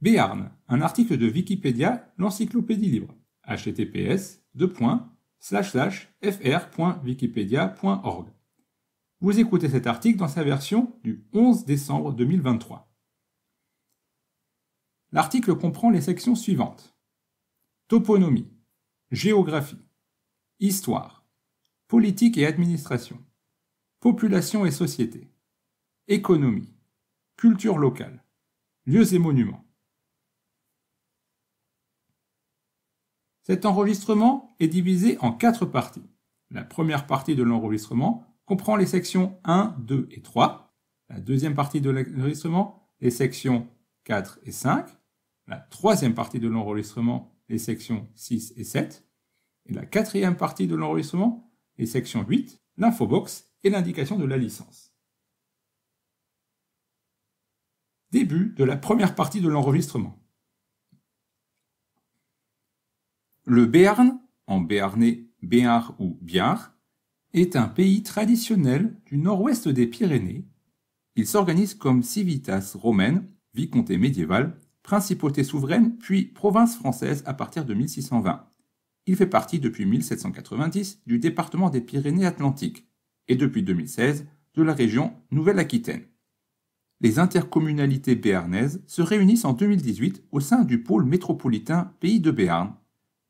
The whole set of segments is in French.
Béarn, un article de Wikipédia, l'encyclopédie libre. https frwikipediaorg Vous écoutez cet article dans sa version du 11 décembre 2023. L'article comprend les sections suivantes. Toponomie, géographie, histoire, politique et administration, population et société, économie, culture locale, lieux et monuments. Cet enregistrement est divisé en quatre parties. La première partie de l'enregistrement comprend les sections 1, 2 et 3. La deuxième partie de l'enregistrement, les sections 4 et 5. La troisième partie de l'enregistrement, les sections 6 et 7. Et la quatrième partie de l'enregistrement, les sections 8, box et l'indication de la licence. Début de la première partie de l'enregistrement. Le Béarn, en béarnais Béar ou Biar, est un pays traditionnel du nord-ouest des Pyrénées. Il s'organise comme civitas romaine, vicomté médiéval, principauté souveraine, puis province française à partir de 1620. Il fait partie depuis 1790 du département des Pyrénées-Atlantiques et depuis 2016 de la région Nouvelle-Aquitaine. Les intercommunalités béarnaises se réunissent en 2018 au sein du pôle métropolitain Pays de Béarn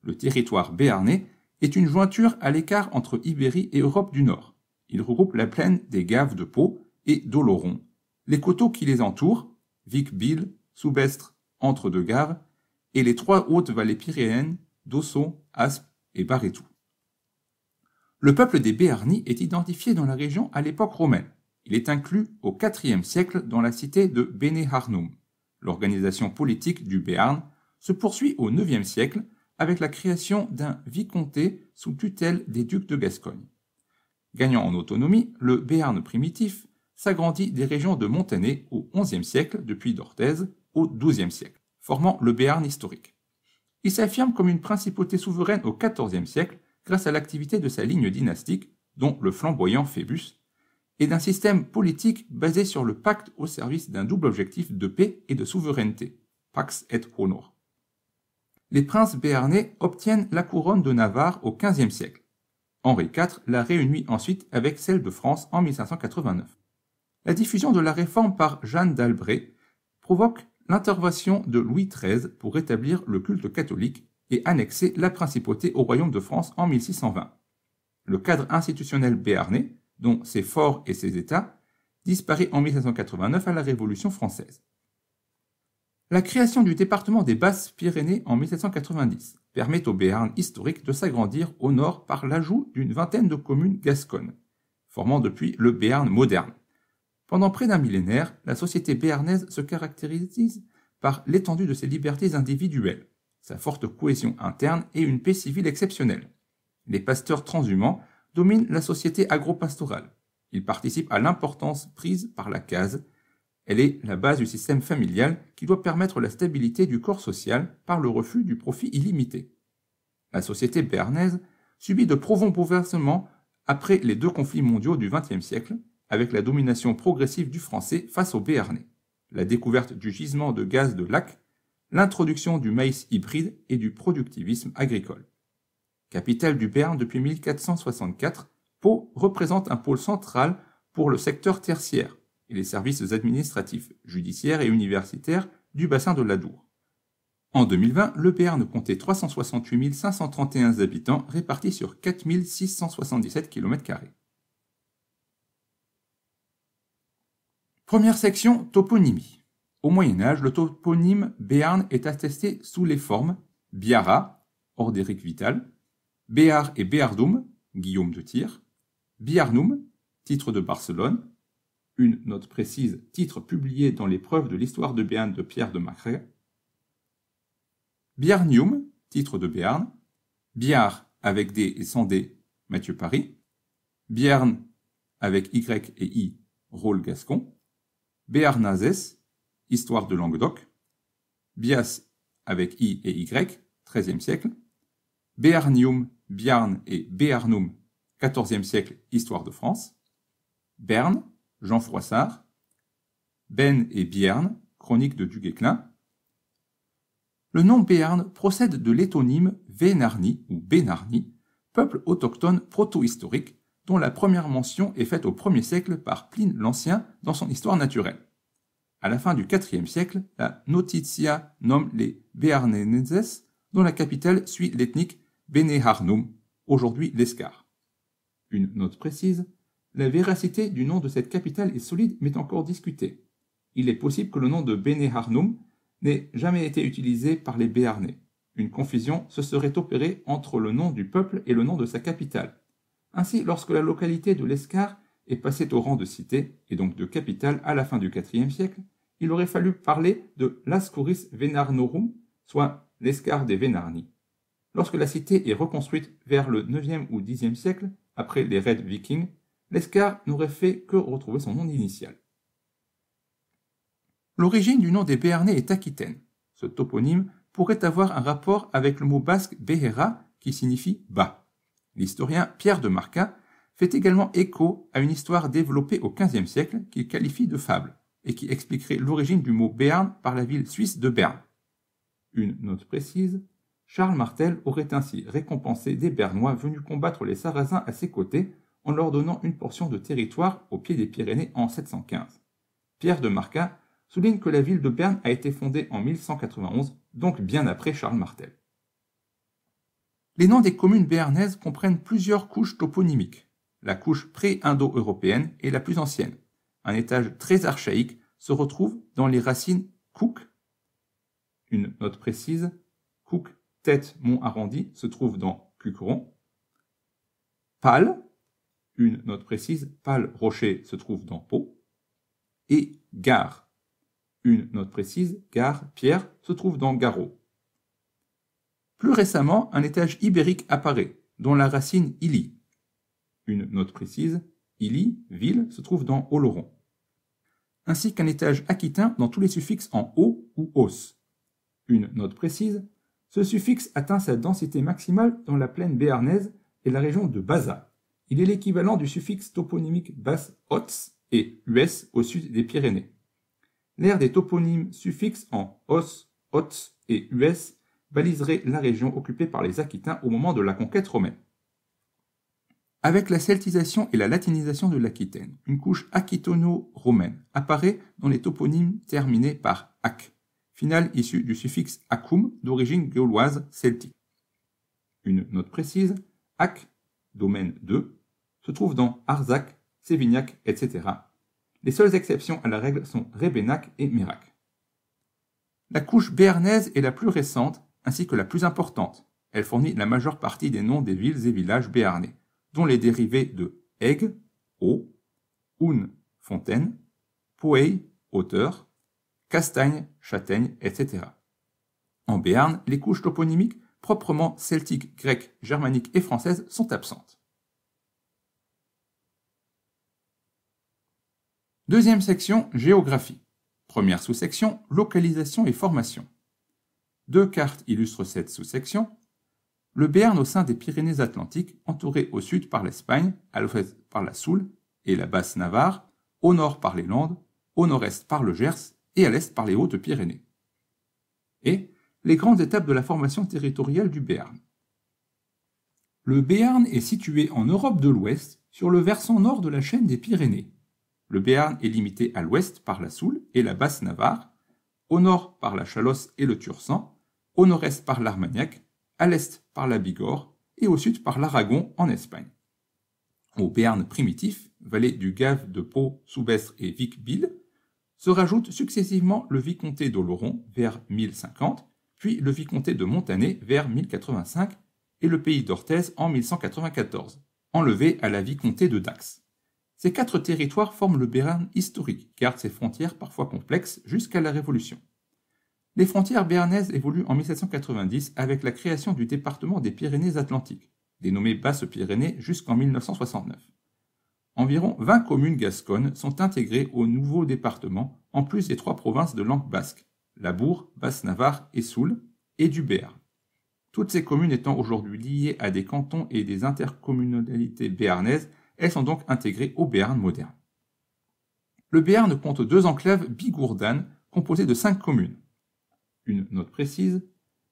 le territoire béarnais est une jointure à l'écart entre Ibérie et Europe du Nord. Il regroupe la plaine des Gaves de Pau et d'Oloron, les coteaux qui les entourent, Vic-Bille, Soubestre, Entre-deux-Gaves, et les trois hautes vallées pyréennes, d'Osson, Aspe et Barretou. Le peuple des Béarnis est identifié dans la région à l'époque romaine. Il est inclus au IVe siècle dans la cité de Bene L'organisation politique du Béarn se poursuit au IXe siècle avec la création d'un vicomté sous tutelle des ducs de Gascogne. Gagnant en autonomie, le Béarn primitif s'agrandit des régions de Montané au XIe siècle depuis d'Orthez au XIIe siècle, formant le Béarn historique. Il s'affirme comme une principauté souveraine au XIVe siècle grâce à l'activité de sa ligne dynastique, dont le flamboyant Phébus, et d'un système politique basé sur le pacte au service d'un double objectif de paix et de souveraineté, pax et honor les princes béarnais obtiennent la couronne de Navarre au XVe siècle. Henri IV la réunit ensuite avec celle de France en 1589. La diffusion de la réforme par Jeanne d'Albret provoque l'intervention de Louis XIII pour rétablir le culte catholique et annexer la principauté au royaume de France en 1620. Le cadre institutionnel béarnais, dont ses forts et ses États, disparaît en 1789 à la Révolution française. La création du département des Basses-Pyrénées en 1790 permet au Béarn historique de s'agrandir au nord par l'ajout d'une vingtaine de communes gasconnes, formant depuis le Béarn moderne. Pendant près d'un millénaire, la société béarnaise se caractérise par l'étendue de ses libertés individuelles, sa forte cohésion interne et une paix civile exceptionnelle. Les pasteurs transhumants dominent la société agropastorale. Ils participent à l'importance prise par la case elle est la base du système familial qui doit permettre la stabilité du corps social par le refus du profit illimité. La société béarnaise subit de profonds bouleversements après les deux conflits mondiaux du XXe siècle, avec la domination progressive du français face au béarnais, la découverte du gisement de gaz de lac, l'introduction du maïs hybride et du productivisme agricole. Capitale du Béarn depuis 1464, Pau représente un pôle central pour le secteur tertiaire, et les services administratifs, judiciaires et universitaires du bassin de l'Adour. En 2020, le Béarn comptait 368 531 habitants répartis sur 4 677 km. Première section, toponymie. Au Moyen Âge, le toponyme Béarn est attesté sous les formes Biara, Ordéric Vital, Béar et Béardum, Guillaume de Tyr, Biarnum, titre de Barcelone, une note précise, titre publié dans l'épreuve de l'histoire de Béarn de Pierre de Macré. Biarnium, titre de Béarn. Biard avec D et sans D, Mathieu Paris. Biarn avec Y et I, Rôle Gascon. Béarnazès, histoire de Languedoc. Bias avec I et Y, 13e siècle. Béarnium, Biarn et Béarnum, 14e siècle, histoire de France. Berne, Jean Froissart, Ben et Bierne, chronique de Duguesclin. Le nom Béarn procède de l'étonyme Vénarni ou Bénarni, peuple autochtone protohistorique dont la première mention est faite au 1er siècle par Pline l'Ancien dans son Histoire naturelle. À la fin du IVe siècle, la Notitia nomme les Bearnenses, dont la capitale suit l'ethnique Beneharnum, aujourd'hui l'Escar. Une note précise, la véracité du nom de cette capitale est solide mais encore discutée. Il est possible que le nom de Beneharnum n'ait jamais été utilisé par les Béarnais. Une confusion se serait opérée entre le nom du peuple et le nom de sa capitale. Ainsi, lorsque la localité de l'Escar est passée au rang de cité, et donc de capitale à la fin du IVe siècle, il aurait fallu parler de Lascuris Venarnorum, soit l'Escar des Vénarni. Lorsque la cité est reconstruite vers le IXe ou Xe siècle, après les raids vikings, l'escar n'aurait fait que retrouver son nom initial. L'origine du nom des Béarnais est aquitaine. Ce toponyme pourrait avoir un rapport avec le mot basque behera qui signifie bas. L'historien Pierre de Marca fait également écho à une histoire développée au XVe siècle qu'il qualifie de fable et qui expliquerait l'origine du mot Béarn par la ville suisse de Berne. Une note précise, Charles Martel aurait ainsi récompensé des Bernois venus combattre les Sarrasins à ses côtés en leur donnant une portion de territoire au pied des Pyrénées en 715. Pierre de Marca souligne que la ville de Berne a été fondée en 1191, donc bien après Charles Martel. Les noms des communes béarnaises comprennent plusieurs couches toponymiques. La couche pré-indo-européenne est la plus ancienne. Un étage très archaïque se retrouve dans les racines cook. Une note précise, cook, tête, mont arrondi se trouve dans cucuron. Pâle une note précise, Pâle Rocher se trouve dans Pau, et Gare, une note précise, Gare Pierre se trouve dans garrot. Plus récemment, un étage ibérique apparaît, dont la racine ili. Une note précise, ili, ville, se trouve dans Oloron. Ainsi qu'un étage aquitain dans tous les suffixes en O ou os. Une note précise, ce suffixe atteint sa densité maximale dans la plaine béarnaise et la région de Baza. Il est l'équivalent du suffixe toponymique bas ots et us au sud des Pyrénées. L'ère des toponymes suffixes en os, ots et us baliserait la région occupée par les Aquitains au moment de la conquête romaine. Avec la celtisation et la latinisation de l'Aquitaine, une couche aquitono-romaine apparaît dans les toponymes terminés par ac, final issue du suffixe acum d'origine gauloise celtique. Une note précise, ac, domaine 2, se trouve dans Arzac, Sévignac, etc. Les seules exceptions à la règle sont Rébénac et Mérac. La couche béarnaise est la plus récente ainsi que la plus importante. Elle fournit la majeure partie des noms des villes et villages béarnais, dont les dérivés de Aig, Eau, Oune, Fontaine, Pouey, Hauteur, Castagne, Châtaigne, etc. En Béarn, les couches toponymiques proprement celtiques, grecques, germaniques et françaises sont absentes. Deuxième section, géographie. Première sous-section, localisation et formation. Deux cartes illustrent cette sous-section. Le Béarn au sein des Pyrénées-Atlantiques, entouré au sud par l'Espagne, à l'ouest par la Soule et la Basse Navarre, au nord par les Landes, au nord-est par le Gers et à l'est par les Hautes-Pyrénées. Et les grandes étapes de la formation territoriale du Béarn. Le Béarn est situé en Europe de l'Ouest, sur le versant nord de la chaîne des Pyrénées. Le Béarn est limité à l'ouest par la Soule et la Basse-Navarre, au nord par la Chalosse et le Tursan, au nord-est par l'Armagnac, à l'est par la Bigorre et au sud par l'Aragon en Espagne. Au Béarn primitif, vallée du Gave de Pau, Soubestre et Vic-Bille, se rajoutent successivement le vicomté d'Oloron vers 1050, puis le vicomté de Montané vers 1085 et le pays d'Orthez en 1194, enlevé à la vicomté de Dax. Ces quatre territoires forment le Béarn historique, gardent ses frontières parfois complexes jusqu'à la Révolution. Les frontières béarnaises évoluent en 1790 avec la création du département des Pyrénées-Atlantiques, dénommé Basse-Pyrénées jusqu'en 1969. Environ 20 communes gasconnes sont intégrées au nouveau département, en plus des trois provinces de langue basque, Labour, Basse-Navarre et Soule, et du Béarn. Toutes ces communes étant aujourd'hui liées à des cantons et des intercommunalités béarnaises elles sont donc intégrées au Béarn moderne. Le Béarn compte deux enclaves bigourdanes composées de cinq communes. Une note précise,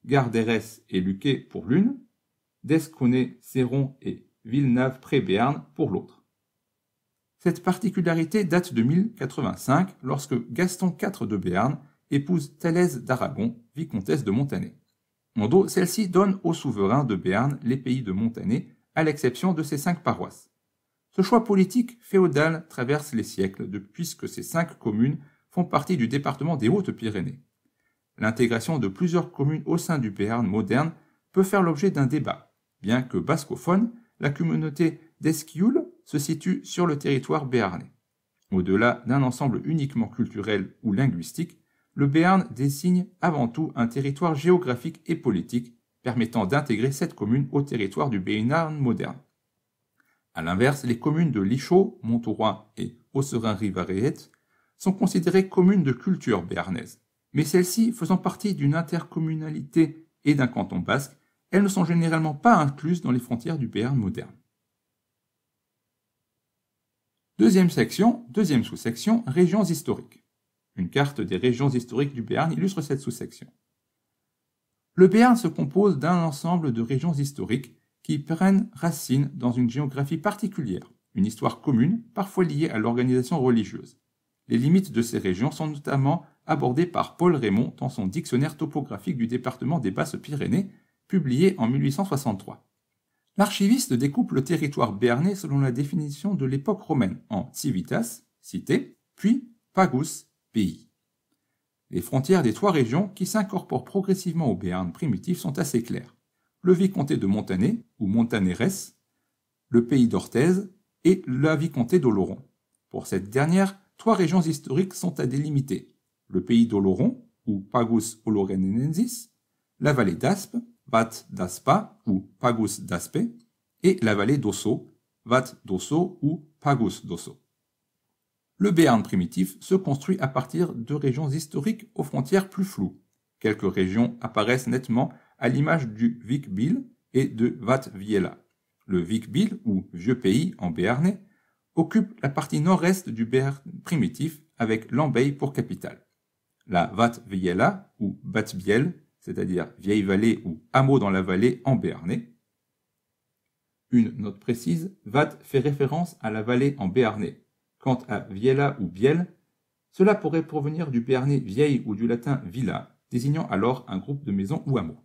Gardérès et Luquet pour l'une, Desconnet, Céron et Villeneuve-près-Béarn pour l'autre. Cette particularité date de 1085 lorsque Gaston IV de Béarn épouse Thélèse d'Aragon, vicomtesse de Montané. En dos, celle-ci donne au souverain de Béarn les pays de Montané, à l'exception de ses cinq paroisses. Ce choix politique féodal traverse les siècles, depuis que ces cinq communes font partie du département des Hautes-Pyrénées. L'intégration de plusieurs communes au sein du Béarn moderne peut faire l'objet d'un débat, bien que bascophone, la communauté d'Esquioul se situe sur le territoire béarnais. Au-delà d'un ensemble uniquement culturel ou linguistique, le Béarn désigne avant tout un territoire géographique et politique permettant d'intégrer cette commune au territoire du Béarn moderne. À l'inverse, les communes de Lichaud, Montauroy et Osserin-Rivariette sont considérées communes de culture béarnaise. Mais celles-ci faisant partie d'une intercommunalité et d'un canton basque, elles ne sont généralement pas incluses dans les frontières du Béarn moderne. Deuxième section, deuxième sous-section, régions historiques. Une carte des régions historiques du Béarn illustre cette sous-section. Le Béarn se compose d'un ensemble de régions historiques qui prennent racine dans une géographie particulière, une histoire commune, parfois liée à l'organisation religieuse. Les limites de ces régions sont notamment abordées par Paul Raymond dans son Dictionnaire topographique du département des Basses-Pyrénées, publié en 1863. L'archiviste découpe le territoire béarnais selon la définition de l'époque romaine en civitas, cité, puis pagus, pays. Les frontières des trois régions qui s'incorporent progressivement au Béarn primitif sont assez claires le vicomté de Montané ou Montanerès, le pays d'Orthez et la vicomté d'Oloron. Pour cette dernière, trois régions historiques sont à délimiter. Le pays d'Oloron, ou Pagus Olorrenensis, la vallée d'Aspe, Vat d'Aspa ou Pagus d'Aspe, et la vallée d'Osso, Vat d'Osso ou Pagus d'Osso. Le Béarn primitif se construit à partir de régions historiques aux frontières plus floues. Quelques régions apparaissent nettement à l'image du Vic Bill et de Vat-Viella. Le Vic Bill, ou Vieux Pays en béarnais, occupe la partie nord-est du Béarn primitif avec Lambey pour capitale. La Vat-Viella, ou Biel, c'est-à-dire Vieille Vallée ou Hameau dans la Vallée en béarnais. Une note précise, Vat fait référence à la vallée en béarnais. Quant à Viela ou Biel, cela pourrait provenir du béarnais vieille ou du latin villa, désignant alors un groupe de maisons ou hameaux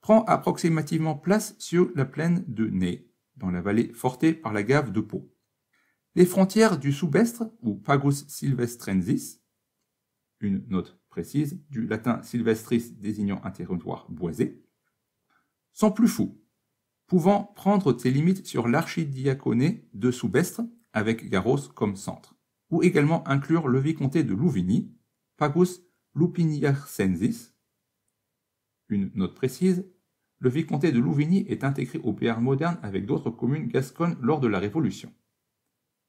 prend approximativement place sur la plaine de Ney, dans la vallée fortée par la gave de Pau. Les frontières du Soubestre, ou Pagus silvestrensis, une note précise du latin silvestris désignant un territoire boisé, sont plus fous, pouvant prendre ses limites sur l'archidiaconé de Soubestre, avec Garros comme centre, ou également inclure le vicomté de Louvigny, Pagus lupiniarsensis, une note précise, le vicomté de Louvigny est intégré au Béarn moderne avec d'autres communes gasconnes lors de la Révolution,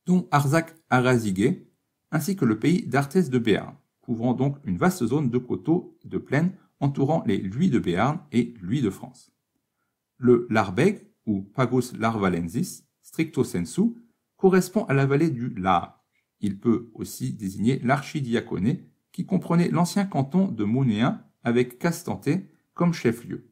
dont Arzac-Araziguet, ainsi que le pays d'Arthès de Béarn, couvrant donc une vaste zone de coteaux et de plaines entourant les luis de Béarn et Luis de France. Le Larbeg, ou Pagos Larvalensis, stricto sensu, correspond à la vallée du Lar. Il peut aussi désigner l'archidiaconé qui comprenait l'ancien canton de Monéen avec Castanté, chef-lieu.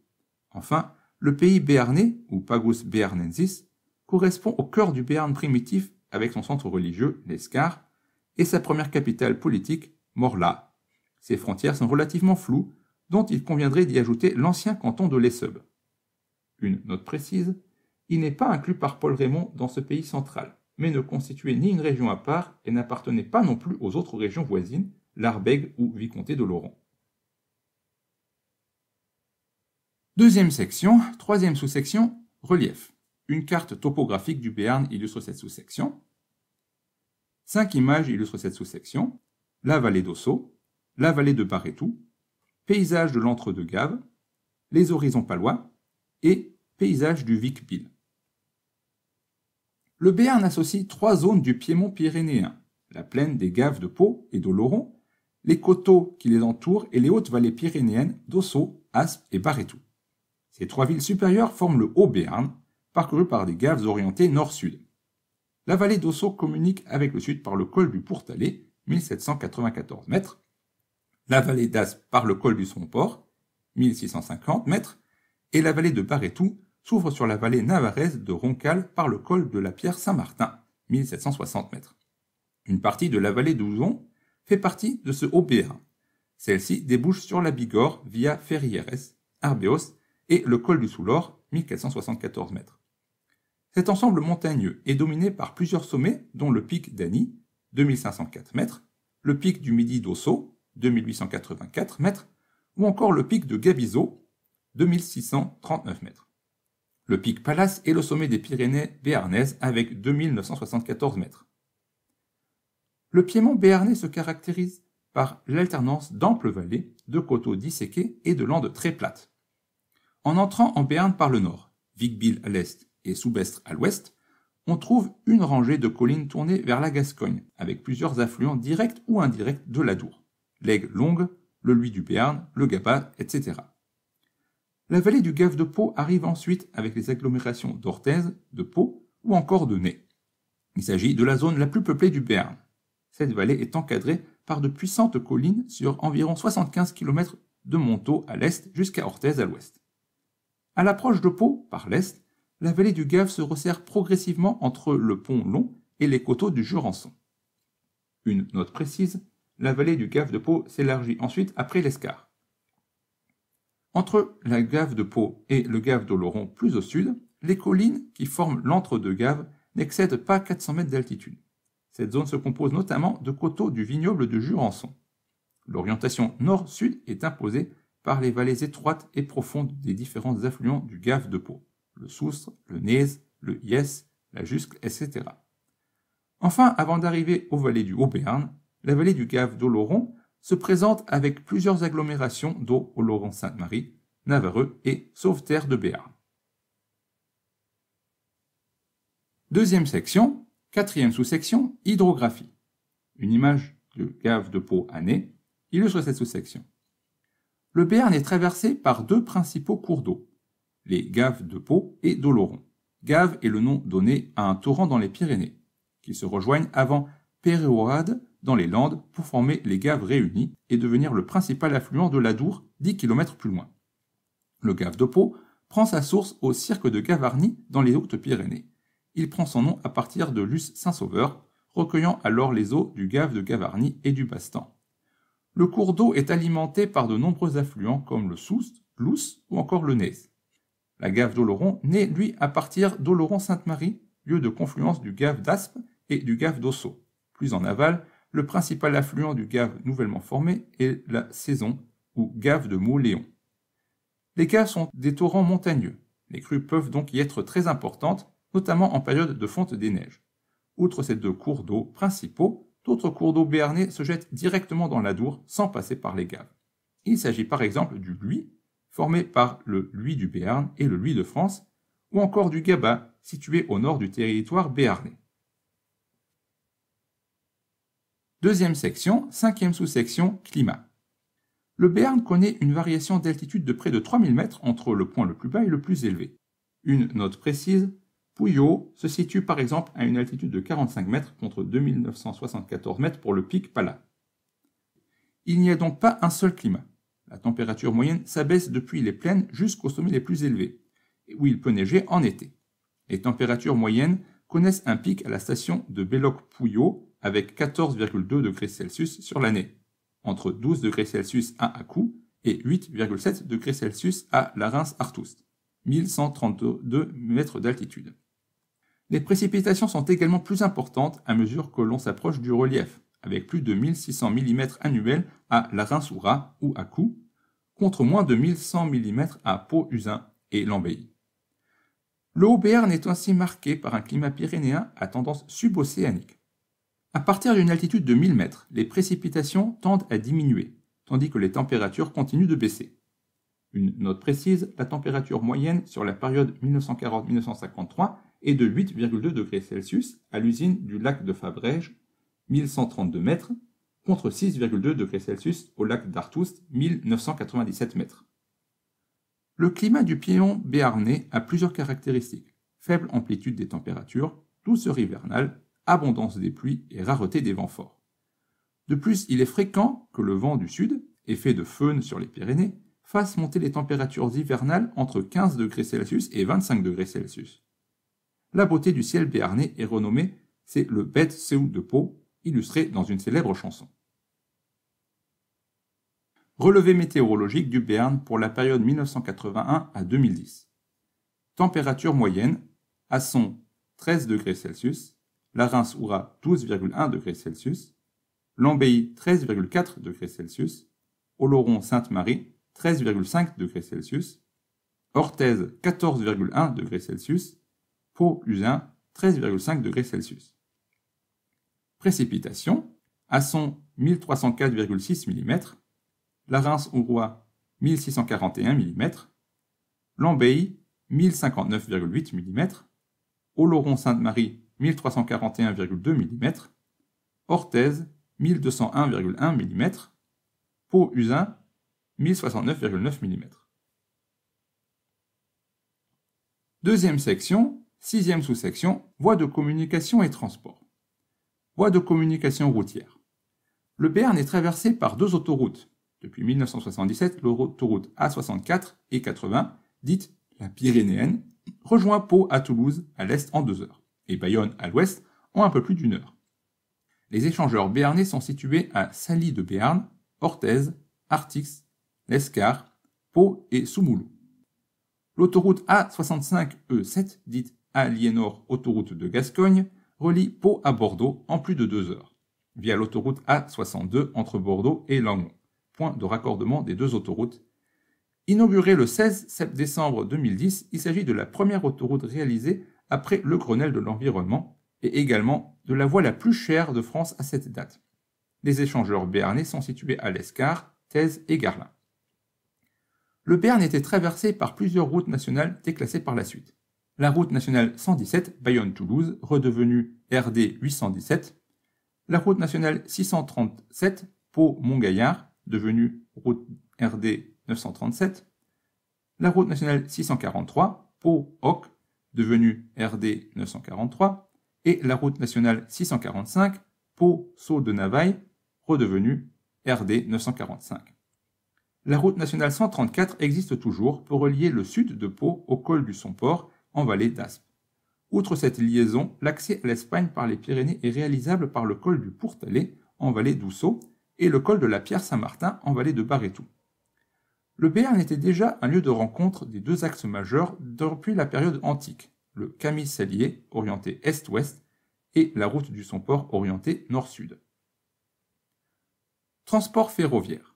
Enfin, le pays béarnais, ou Pagus béarnensis, correspond au cœur du Béarn primitif avec son centre religieux, l'Escar, et sa première capitale politique, Morla. Ses frontières sont relativement floues, dont il conviendrait d'y ajouter l'ancien canton de l'Esseb. Une note précise, il n'est pas inclus par Paul Raymond dans ce pays central, mais ne constituait ni une région à part et n'appartenait pas non plus aux autres régions voisines, l'Arbègue ou Vicomté de Laurent. Deuxième section, troisième sous-section, relief. Une carte topographique du Béarn illustre cette sous-section. Cinq images illustrent cette sous-section. La vallée d'Ossau, la vallée de Barretou, paysage de l'entre-deux-gaves, les horizons palois et paysage du vic bil Le Béarn associe trois zones du piémont pyrénéen, la plaine des gaves de Pau et d'Oloron, les coteaux qui les entourent et les hautes vallées pyrénéennes d'Ossau, Aspe et Barretou. Les trois villes supérieures forment le Haut-Béarn, parcouru par des gaves orientées nord-sud. La vallée d'Ossau communique avec le sud par le col du Pourtalais, 1794 mètres, la vallée d'Aspe par le col du Somport, 1650 mètres, et la vallée de Barretou s'ouvre sur la vallée navarraise de Roncal par le col de la Pierre Saint-Martin, 1760 mètres. Une partie de la vallée d'Ouzon fait partie de ce haut béarn Celle-ci débouche sur la Bigorre via Ferrières, Arbeos et le col du Soulor, 1474 mètres. Cet ensemble montagneux est dominé par plusieurs sommets, dont le pic d'Ani, 2504 mètres, le pic du Midi d'Osso, 2884 mètres, ou encore le pic de Gabizot, 2639 mètres. Le pic Palace est le sommet des Pyrénées béarnaises avec 2974 mètres. Le piémont béarnais se caractérise par l'alternance d'amples vallées, de coteaux disséqués et de landes très plates. En entrant en Béarn par le nord, vic à l'est et Soubestre à l'ouest, on trouve une rangée de collines tournées vers la Gascogne, avec plusieurs affluents directs ou indirects de l'Adour, l'Aigle longue, le Lui du Béarn, le Gapa, etc. La vallée du Gave de Pau arrive ensuite avec les agglomérations d'Orthez, de Pau ou encore de Ney. Il s'agit de la zone la plus peuplée du Béarn. Cette vallée est encadrée par de puissantes collines sur environ 75 km de Montaut à l'est jusqu'à Orthez à l'ouest. À l'approche de Pau, par l'est, la vallée du Gave se resserre progressivement entre le pont long et les coteaux du Jurançon. Une note précise, la vallée du Gave de Pau s'élargit ensuite après l'Escar. Entre la Gave de Pau et le Gave d'Oloron plus au sud, les collines qui forment l'entre-deux gaves n'excèdent pas 400 mètres d'altitude. Cette zone se compose notamment de coteaux du vignoble de Jurançon. L'orientation nord-sud est imposée par les vallées étroites et profondes des différents affluents du Gave de Pau, le Soustre, le Nez, le Yes, la Jusque, etc. Enfin, avant d'arriver aux vallées du Haut-Béarn, la vallée du Gave d'Oloron se présente avec plusieurs agglomérations d'eau Oloron-Sainte-Marie, Navareux et Sauveterre de Béarn. Deuxième section, quatrième sous-section, hydrographie. Une image du Gave de Pau année illustre cette sous-section le Béarn est traversé par deux principaux cours d'eau, les gaves de Pau et d'Oloron. Gave est le nom donné à un torrent dans les Pyrénées, qui se rejoignent avant Péréorade dans les Landes pour former les gaves réunies et devenir le principal affluent de l'Adour dix kilomètres plus loin. Le gave de Pau prend sa source au cirque de Gavarnie dans les Hautes-Pyrénées. Il prend son nom à partir de Luce Saint-Sauveur, recueillant alors les eaux du gave de Gavarnie et du Bastan. Le cours d'eau est alimenté par de nombreux affluents comme le Soust, l'ousse ou encore le Nez. La gave d'Oloron naît, lui, à partir d'Oloron-Sainte-Marie, lieu de confluence du gave d'Aspe et du gave d'Ossau. Plus en aval, le principal affluent du gave nouvellement formé est la Saison ou gave de Mauléon. Les gaves sont des torrents montagneux. Les crues peuvent donc y être très importantes, notamment en période de fonte des neiges. Outre ces deux cours d'eau principaux, d'autres cours d'eau béarnais se jettent directement dans l'Adour sans passer par les gaves. Il s'agit par exemple du Lui, formé par le Luy du Béarn et le Lui de France, ou encore du Gaba, situé au nord du territoire béarnais. Deuxième section, cinquième sous-section, climat. Le Béarn connaît une variation d'altitude de près de 3000 mètres entre le point le plus bas et le plus élevé. Une note précise, Pouillot se situe par exemple à une altitude de 45 mètres contre 2974 mètres pour le pic Pala. Il n'y a donc pas un seul climat. La température moyenne s'abaisse depuis les plaines jusqu'aux sommets les plus élevés, où il peut neiger en été. Les températures moyennes connaissent un pic à la station de Belloc-Pouillot avec 14,2 degrés Celsius sur l'année, entre 12 degrés Celsius à Akou et 8,7 degrés Celsius à Larins-Artoust, 1132 mètres d'altitude. Les précipitations sont également plus importantes à mesure que l'on s'approche du relief, avec plus de 1600 mm annuels à La Larinsoura ou à Cou, contre moins de 1100 mm à Pau-Usin et Lambéi. Le Haut-Béarn est ainsi marqué par un climat pyrénéen à tendance subocéanique. À partir d'une altitude de 1000 mètres, les précipitations tendent à diminuer, tandis que les températures continuent de baisser. Une note précise, la température moyenne sur la période 1940-1953 et de 8,2 degrés Celsius à l'usine du lac de Fabrège, 1132 mètres, contre 6,2 degrés Celsius au lac d'Artoust, 1997 mètres. Le climat du pion béarnais a plusieurs caractéristiques. Faible amplitude des températures, douceur hivernale, abondance des pluies et rareté des vents forts. De plus, il est fréquent que le vent du sud, effet de faune sur les Pyrénées, fasse monter les températures hivernales entre 15 degrés Celsius et 25 degrés Celsius. La beauté du ciel béarnais est renommée, c'est le Bet Seu de Pau, illustré dans une célèbre chanson. Relevé météorologique du Béarn pour la période 1981 à 2010. Température moyenne, son 13 degrés Celsius, la Reims Oura 12,1 degrés Celsius, 13,4 degrés Celsius, Oloron Sainte-Marie 13,5 degrés Celsius, 14,1 degrés Celsius pau usin 13,5 degrés Celsius. Précipitation, Asson 1304,6 mm, la Reims roi 1641 mm, l'Ambeille 1059,8 mm, Oloron-Sainte-Marie 1341,2 mm, orthèse 1201,1 mm, Pau-Usain 1069,9 mm. Deuxième section, Sixième sous-section, voies de communication et transport. Voies de communication routière. Le Béarn est traversé par deux autoroutes. Depuis 1977, l'autoroute A64 et 80, dite la Pyrénéenne, rejoint Pau à Toulouse à l'est en deux heures, et Bayonne à l'ouest en un peu plus d'une heure. Les échangeurs béarnais sont situés à Sally de Béarn, Orthez, Artix, Lescar, Pau et Soumoulou. L'autoroute A65E7, e dite Aliénor Autoroute de Gascogne relie Pau à Bordeaux en plus de deux heures, via l'autoroute A62 entre Bordeaux et Langon, point de raccordement des deux autoroutes. Inaugurée le 16 décembre 2010, il s'agit de la première autoroute réalisée après le Grenelle de l'environnement et également de la voie la plus chère de France à cette date. Les échangeurs béarnais sont situés à l'Escar, Thèse et Garlin. Le Béarn était traversé par plusieurs routes nationales déclassées par la suite la route nationale 117 Bayonne-Toulouse, redevenue RD 817, la route nationale 637 Pau-Montgaillard, devenue route RD 937, la route nationale 643 Pau-Hoc, devenue RD 943, et la route nationale 645 Pau-Saut de Navaille, redevenue RD 945. La route nationale 134 existe toujours pour relier le sud de Pau au col du Port en vallée d'Aspe. Outre cette liaison, l'accès à l'Espagne par les Pyrénées est réalisable par le col du Pourtalais en vallée d'Ousseau et le col de la Pierre-Saint-Martin en vallée de Barretou. Le Béarn était déjà un lieu de rencontre des deux axes majeurs depuis la période antique, le Sallier, orienté est-ouest, et la route du Saint-Port, orientée nord-sud. Transport ferroviaire.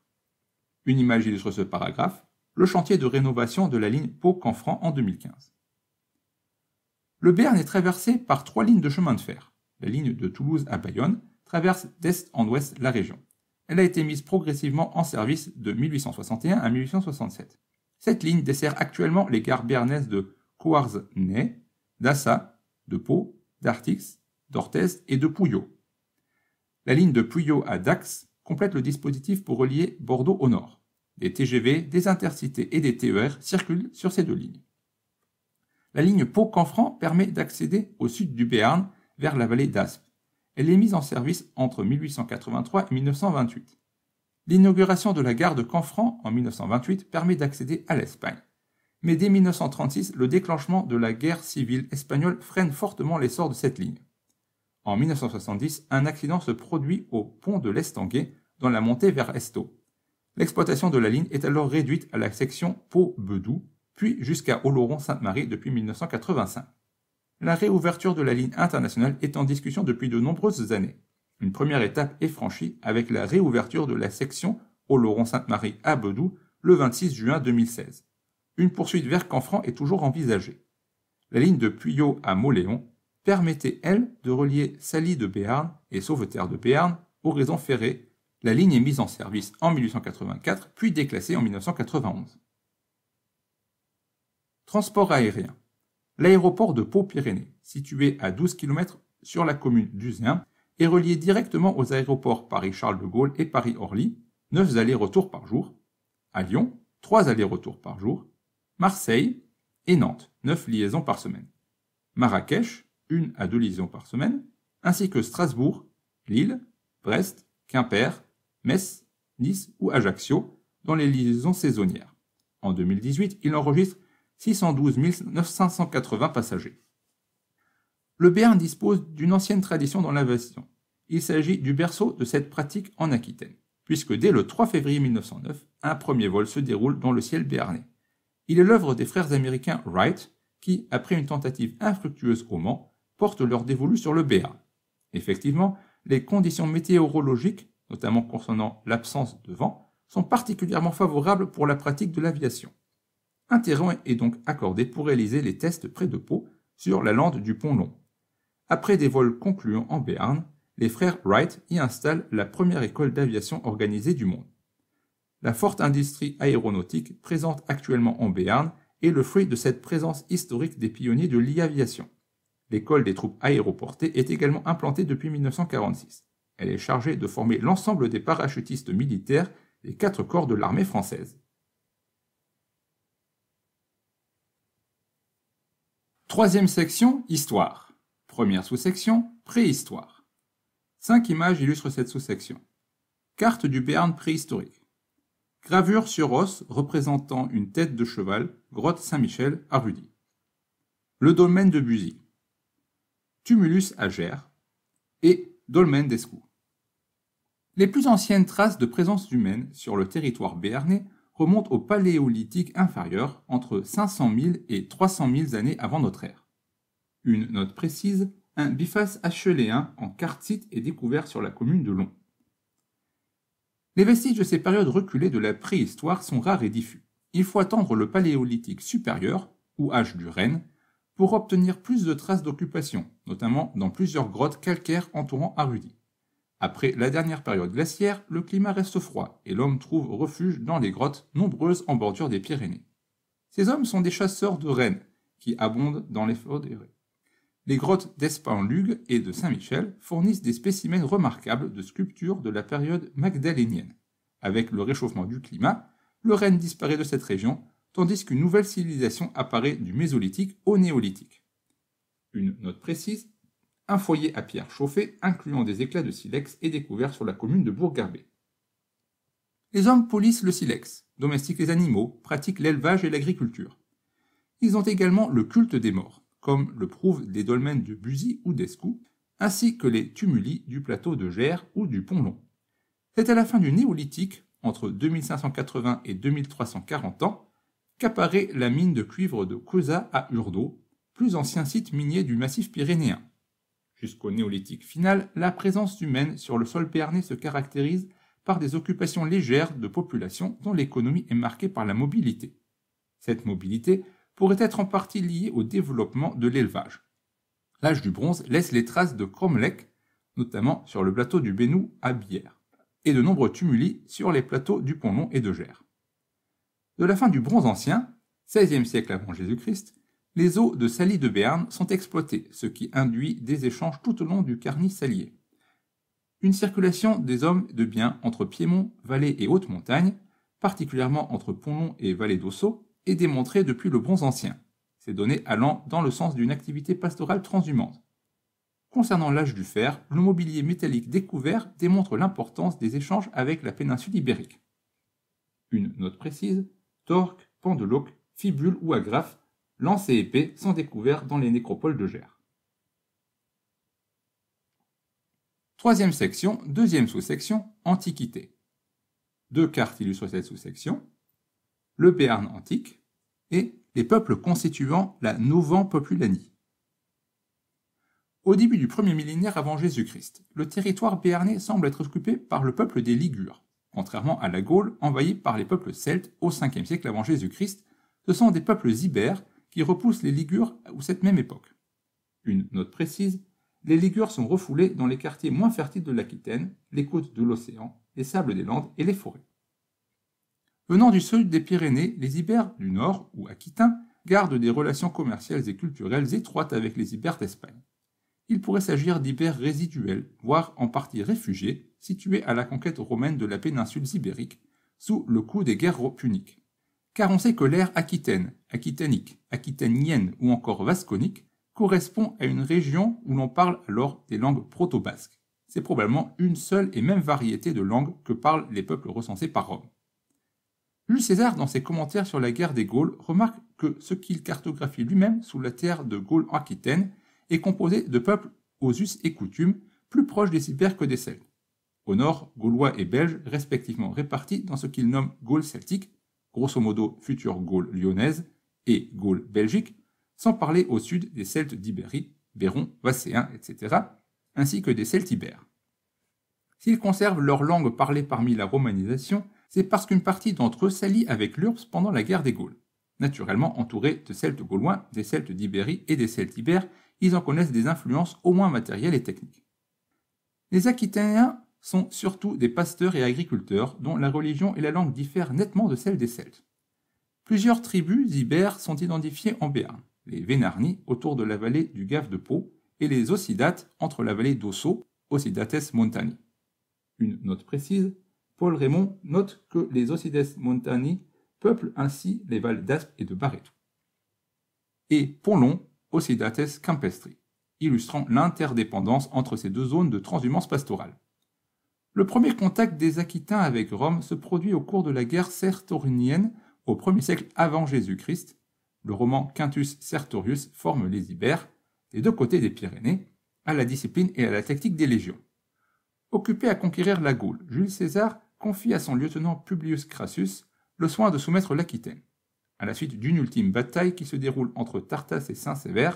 Une image illustre ce paragraphe, le chantier de rénovation de la ligne Pau-Canfranc en 2015. Le Béarn est traversé par trois lignes de chemin de fer. La ligne de Toulouse à Bayonne traverse d'est en ouest la région. Elle a été mise progressivement en service de 1861 à 1867. Cette ligne dessert actuellement les gares béarnaises de Coarzenay, d'Assa, de Pau, d'Artix, d'Orthez et de Pouillot. La ligne de Pouillot à Dax complète le dispositif pour relier Bordeaux au nord. Des TGV, des intercités et des TER circulent sur ces deux lignes. La ligne Pau-Canfranc permet d'accéder au sud du Béarn vers la vallée d'Aspe. Elle est mise en service entre 1883 et 1928. L'inauguration de la gare de Canfranc en 1928 permet d'accéder à l'Espagne. Mais dès 1936, le déclenchement de la guerre civile espagnole freine fortement l'essor de cette ligne. En 1970, un accident se produit au pont de l'Estanguet dans la montée vers Estau. L'exploitation de la ligne est alors réduite à la section Pau-Bedou puis jusqu'à Oloron-Sainte-Marie depuis 1985. La réouverture de la ligne internationale est en discussion depuis de nombreuses années. Une première étape est franchie avec la réouverture de la section Oloron-Sainte-Marie à Bedou le 26 juin 2016. Une poursuite vers Canfranc est toujours envisagée. La ligne de Puyot à Mauléon permettait, elle, de relier Sally de Béarn et Sauveterre de Béarn aux raisons ferrées. La ligne est mise en service en 1884 puis déclassée en 1991. Transport aérien. L'aéroport de Pau-Pyrénées, situé à 12 km sur la commune d'Uzien, est relié directement aux aéroports Paris-Charles de Gaulle et Paris-Orly, 9 allers-retours par jour, à Lyon, 3 allers-retours par jour, Marseille et Nantes, 9 liaisons par semaine, Marrakech, 1 à 2 liaisons par semaine, ainsi que Strasbourg, Lille, Brest, Quimper, Metz, Nice ou Ajaccio, dans les liaisons saisonnières. En 2018, il enregistre 612 980 passagers. Le Béarn dispose d'une ancienne tradition dans l'aviation. Il s'agit du berceau de cette pratique en Aquitaine, puisque dès le 3 février 1909, un premier vol se déroule dans le ciel béarnais. Il est l'œuvre des frères américains Wright, qui, après une tentative infructueuse au Mans, portent leur dévolu sur le Béarn. Effectivement, les conditions météorologiques, notamment concernant l'absence de vent, sont particulièrement favorables pour la pratique de l'aviation. Un terrain est donc accordé pour réaliser les tests près de Pau, sur la lande du Pont Long. Après des vols concluants en Béarn, les frères Wright y installent la première école d'aviation organisée du monde. La forte industrie aéronautique présente actuellement en Béarn est le fruit de cette présence historique des pionniers de l'aviation. L'école des troupes aéroportées est également implantée depuis 1946. Elle est chargée de former l'ensemble des parachutistes militaires des quatre corps de l'armée française. Troisième section, histoire. Première sous-section, préhistoire. Cinq images illustrent cette sous-section. Carte du Béarn préhistorique. Gravure sur os représentant une tête de cheval, grotte Saint-Michel à Rudy. Le dolmen de Buzy. Tumulus à Gers et dolmen d'Escou. Les plus anciennes traces de présence humaine sur le territoire béarnais remonte au Paléolithique inférieur entre 500 000 et 300 000 années avant notre ère. Une note précise, un biface acheléen en quartzite est découvert sur la commune de Long. Les vestiges de ces périodes reculées de la préhistoire sont rares et diffus. Il faut attendre le Paléolithique supérieur, ou âge du Rennes, pour obtenir plus de traces d'occupation, notamment dans plusieurs grottes calcaires entourant Arudy. Après la dernière période glaciaire, le climat reste froid et l'homme trouve refuge dans les grottes nombreuses en bordure des Pyrénées. Ces hommes sont des chasseurs de rennes qui abondent dans les forêts. Les grottes d'Espan-Lugues et de Saint-Michel fournissent des spécimens remarquables de sculptures de la période magdalénienne. Avec le réchauffement du climat, le renne disparaît de cette région, tandis qu'une nouvelle civilisation apparaît du Mésolithique au Néolithique. Une note précise un foyer à pierre chauffée incluant des éclats de silex est découvert sur la commune de Bourgarbé. Les hommes polissent le silex, domestiquent les animaux, pratiquent l'élevage et l'agriculture. Ils ont également le culte des morts, comme le prouvent des dolmens de Buzy ou d'Escou, ainsi que les tumuli du plateau de Gers ou du Pont-Long. C'est à la fin du néolithique, entre 2580 et 2340 ans, qu'apparaît la mine de cuivre de Cosa à Urdo, plus ancien site minier du massif pyrénéen. Jusqu'au néolithique final, la présence humaine sur le sol péarnais se caractérise par des occupations légères de populations dont l'économie est marquée par la mobilité. Cette mobilité pourrait être en partie liée au développement de l'élevage. L'âge du bronze laisse les traces de cromlech, notamment sur le plateau du Bénou à Bière, et de nombreux tumuli sur les plateaux du pont et de Gers. De la fin du bronze ancien, 16e siècle avant Jésus-Christ, les eaux de Sally de berne sont exploitées, ce qui induit des échanges tout au long du carnis salier. Une circulation des hommes de biens entre Piémont, vallée et haute montagne, particulièrement entre Pontlon et vallée d'Ossau, est démontrée depuis le bronze ancien, ces données allant dans le sens d'une activité pastorale transhumante. Concernant l'âge du fer, le mobilier métallique découvert démontre l'importance des échanges avec la péninsule ibérique. Une note précise, torque, pendeloque, fibule ou agrafe Lance et épée sont découverts dans les nécropoles de Gère. Troisième section, deuxième sous-section, Antiquité. Deux cartes illustrent cette sous-section, le Béarn antique et les peuples constituant la Nouvelle Populanie. Au début du premier millénaire avant Jésus-Christ, le territoire béarnais semble être occupé par le peuple des Ligures. Contrairement à la Gaule, envahie par les peuples celtes au 5e siècle avant Jésus-Christ, ce sont des peuples ibères qui repoussent les Ligures ou cette même époque. Une note précise, les Ligures sont refoulées dans les quartiers moins fertiles de l'Aquitaine, les côtes de l'océan, les sables des landes et les forêts. Venant du sud des Pyrénées, les Ibères du Nord ou Aquitains gardent des relations commerciales et culturelles étroites avec les Ibères d'Espagne. Il pourrait s'agir d'Ibères résiduels, voire en partie réfugiés, situés à la conquête romaine de la péninsule ibérique, sous le coup des guerres puniques car on sait que l'ère aquitaine, aquitanique, aquitanienne ou encore vasconique correspond à une région où l'on parle alors des langues proto-basques. C'est probablement une seule et même variété de langues que parlent les peuples recensés par Rome. Jules César, dans ses commentaires sur la guerre des Gaules, remarque que ce qu'il cartographie lui-même sous la terre de Gaule Aquitaine est composé de peuples aux us et coutumes plus proches des cyber que des Celtes. Au nord, Gaulois et Belges, respectivement répartis dans ce qu'il nomme Gaule celtique, grosso modo future Gaule lyonnaise et Gaule belgique, sans parler au sud des Celtes d'Ibérie, Béron, Vasséens, etc., ainsi que des Celtibères. S'ils conservent leur langue parlée parmi la romanisation, c'est parce qu'une partie d'entre eux s'allie avec l'URSS pendant la guerre des Gaules. Naturellement entourés de Celtes gaulois, des Celtes d'Ibérie et des Celtibères, ils en connaissent des influences au moins matérielles et techniques. Les Aquitaniens sont surtout des pasteurs et agriculteurs dont la religion et la langue diffèrent nettement de celles des Celtes. Plusieurs tribus ibères sont identifiées en Béarn, les Vénarni autour de la vallée du Gave de Pau et les Ossidates entre la vallée d'Osso, Ossidates Montani. Une note précise, Paul Raymond note que les Ossidates Montani peuplent ainsi les valles d'Aspe et de Barreto. Et Ponlon, Ossidates Campestri, illustrant l'interdépendance entre ces deux zones de transhumance pastorale. Le premier contact des Aquitains avec Rome se produit au cours de la guerre sertorinienne au 1er siècle avant Jésus-Christ. Le roman Quintus Sertorius forme les Ibères, des deux côtés des Pyrénées, à la discipline et à la tactique des légions. Occupé à conquérir la Gaule, Jules César confie à son lieutenant Publius Crassus le soin de soumettre l'Aquitaine. À la suite d'une ultime bataille qui se déroule entre Tartas et saint séver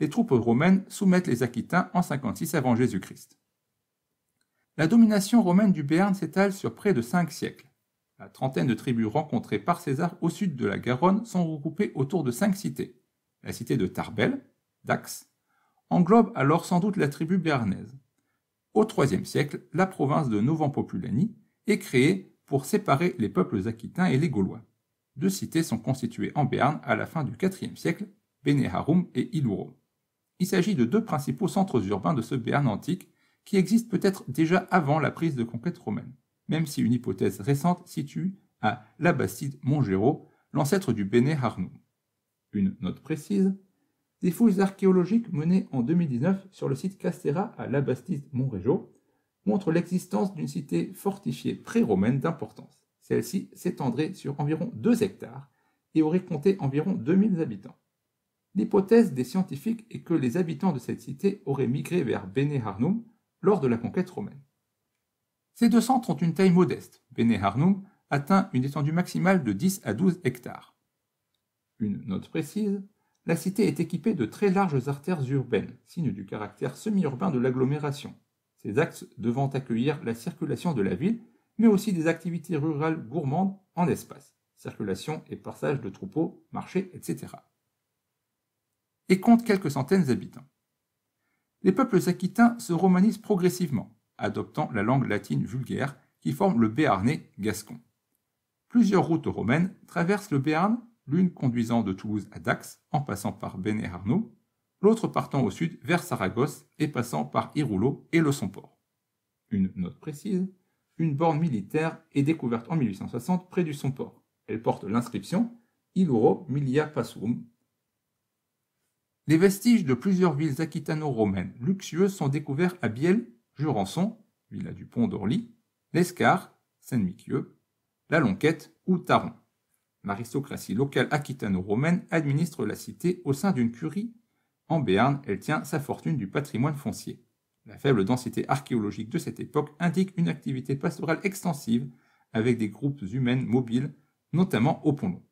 les troupes romaines soumettent les Aquitains en 56 avant Jésus-Christ. La domination romaine du Béarn s'étale sur près de cinq siècles. La trentaine de tribus rencontrées par César au sud de la Garonne sont regroupées autour de cinq cités. La cité de Tarbel, Dax, englobe alors sans doute la tribu béarnaise. Au IIIe siècle, la province de Novant-Populani est créée pour séparer les peuples aquitains et les Gaulois. Deux cités sont constituées en Béarn à la fin du IVe siècle, Bénéharum et Iluro. Il s'agit de deux principaux centres urbains de ce Béarn antique qui existe peut-être déjà avant la prise de conquête romaine, même si une hypothèse récente situe à Labastide-Montgéraud, l'ancêtre du Béné Une note précise des fouilles archéologiques menées en 2019 sur le site Castera à labastide Montrégeau montrent l'existence d'une cité fortifiée pré-romaine d'importance. Celle-ci s'étendrait sur environ 2 hectares et aurait compté environ 2000 habitants. L'hypothèse des scientifiques est que les habitants de cette cité auraient migré vers Bene lors de la conquête romaine. Ces deux centres ont une taille modeste. Bene atteint une étendue maximale de 10 à 12 hectares. Une note précise, la cité est équipée de très larges artères urbaines, signe du caractère semi-urbain de l'agglomération. Ces axes devant accueillir la circulation de la ville, mais aussi des activités rurales gourmandes en espace, circulation et passage de troupeaux, marchés, etc. Et compte quelques centaines d'habitants les peuples aquitains se romanisent progressivement, adoptant la langue latine vulgaire qui forme le béarnais gascon. Plusieurs routes romaines traversent le Béarn, l'une conduisant de Toulouse à Dax en passant par béné Arnaud, l'autre partant au sud vers Saragosse et passant par Iroulot et le Somport. Une note précise, une borne militaire est découverte en 1860 près du Somport. Elle porte l'inscription Iluro milia passum les vestiges de plusieurs villes aquitano-romaines luxueuses sont découverts à Biel, Jurançon, villa du pont d'Orly, l'Escar, Saint-Miquieux, la Lonquette ou Taron. L'aristocratie locale aquitano-romaine administre la cité au sein d'une curie. En Béarn, elle tient sa fortune du patrimoine foncier. La faible densité archéologique de cette époque indique une activité pastorale extensive avec des groupes humains mobiles, notamment au pont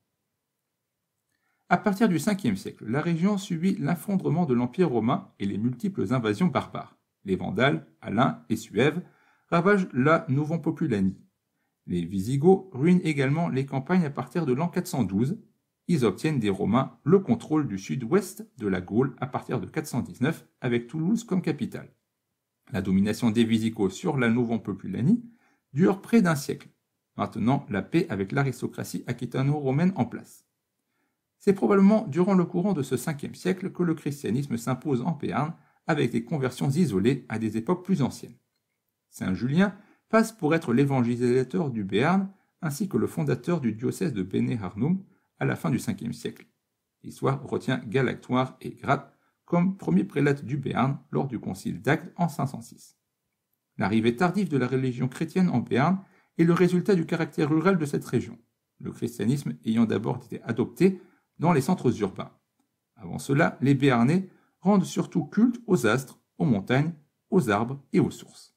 à partir du 5e siècle, la région subit l'affondrement de l'Empire romain et les multiples invasions barbares. Les Vandales, Alains et Suèves ravagent la nouvelle populanie Les Visigoths ruinent également les campagnes à partir de l'an 412. Ils obtiennent des Romains le contrôle du sud-ouest de la Gaule à partir de 419 avec Toulouse comme capitale. La domination des Visigoths sur la nouvelle populanie dure près d'un siècle, maintenant la paix avec l'aristocratie aquitano-romaine en place. C'est probablement durant le courant de ce 5e siècle que le christianisme s'impose en Béarn avec des conversions isolées à des époques plus anciennes. Saint Julien passe pour être l'évangélisateur du Béarn ainsi que le fondateur du diocèse de Bénéharnum à la fin du 5 siècle. L'histoire retient Galactoire et Grappe comme premier prélates du Béarn lors du concile d'Acte en 506. L'arrivée tardive de la religion chrétienne en Béarn est le résultat du caractère rural de cette région, le christianisme ayant d'abord été adopté dans les centres urbains. Avant cela, les Béarnais rendent surtout culte aux astres, aux montagnes, aux arbres et aux sources.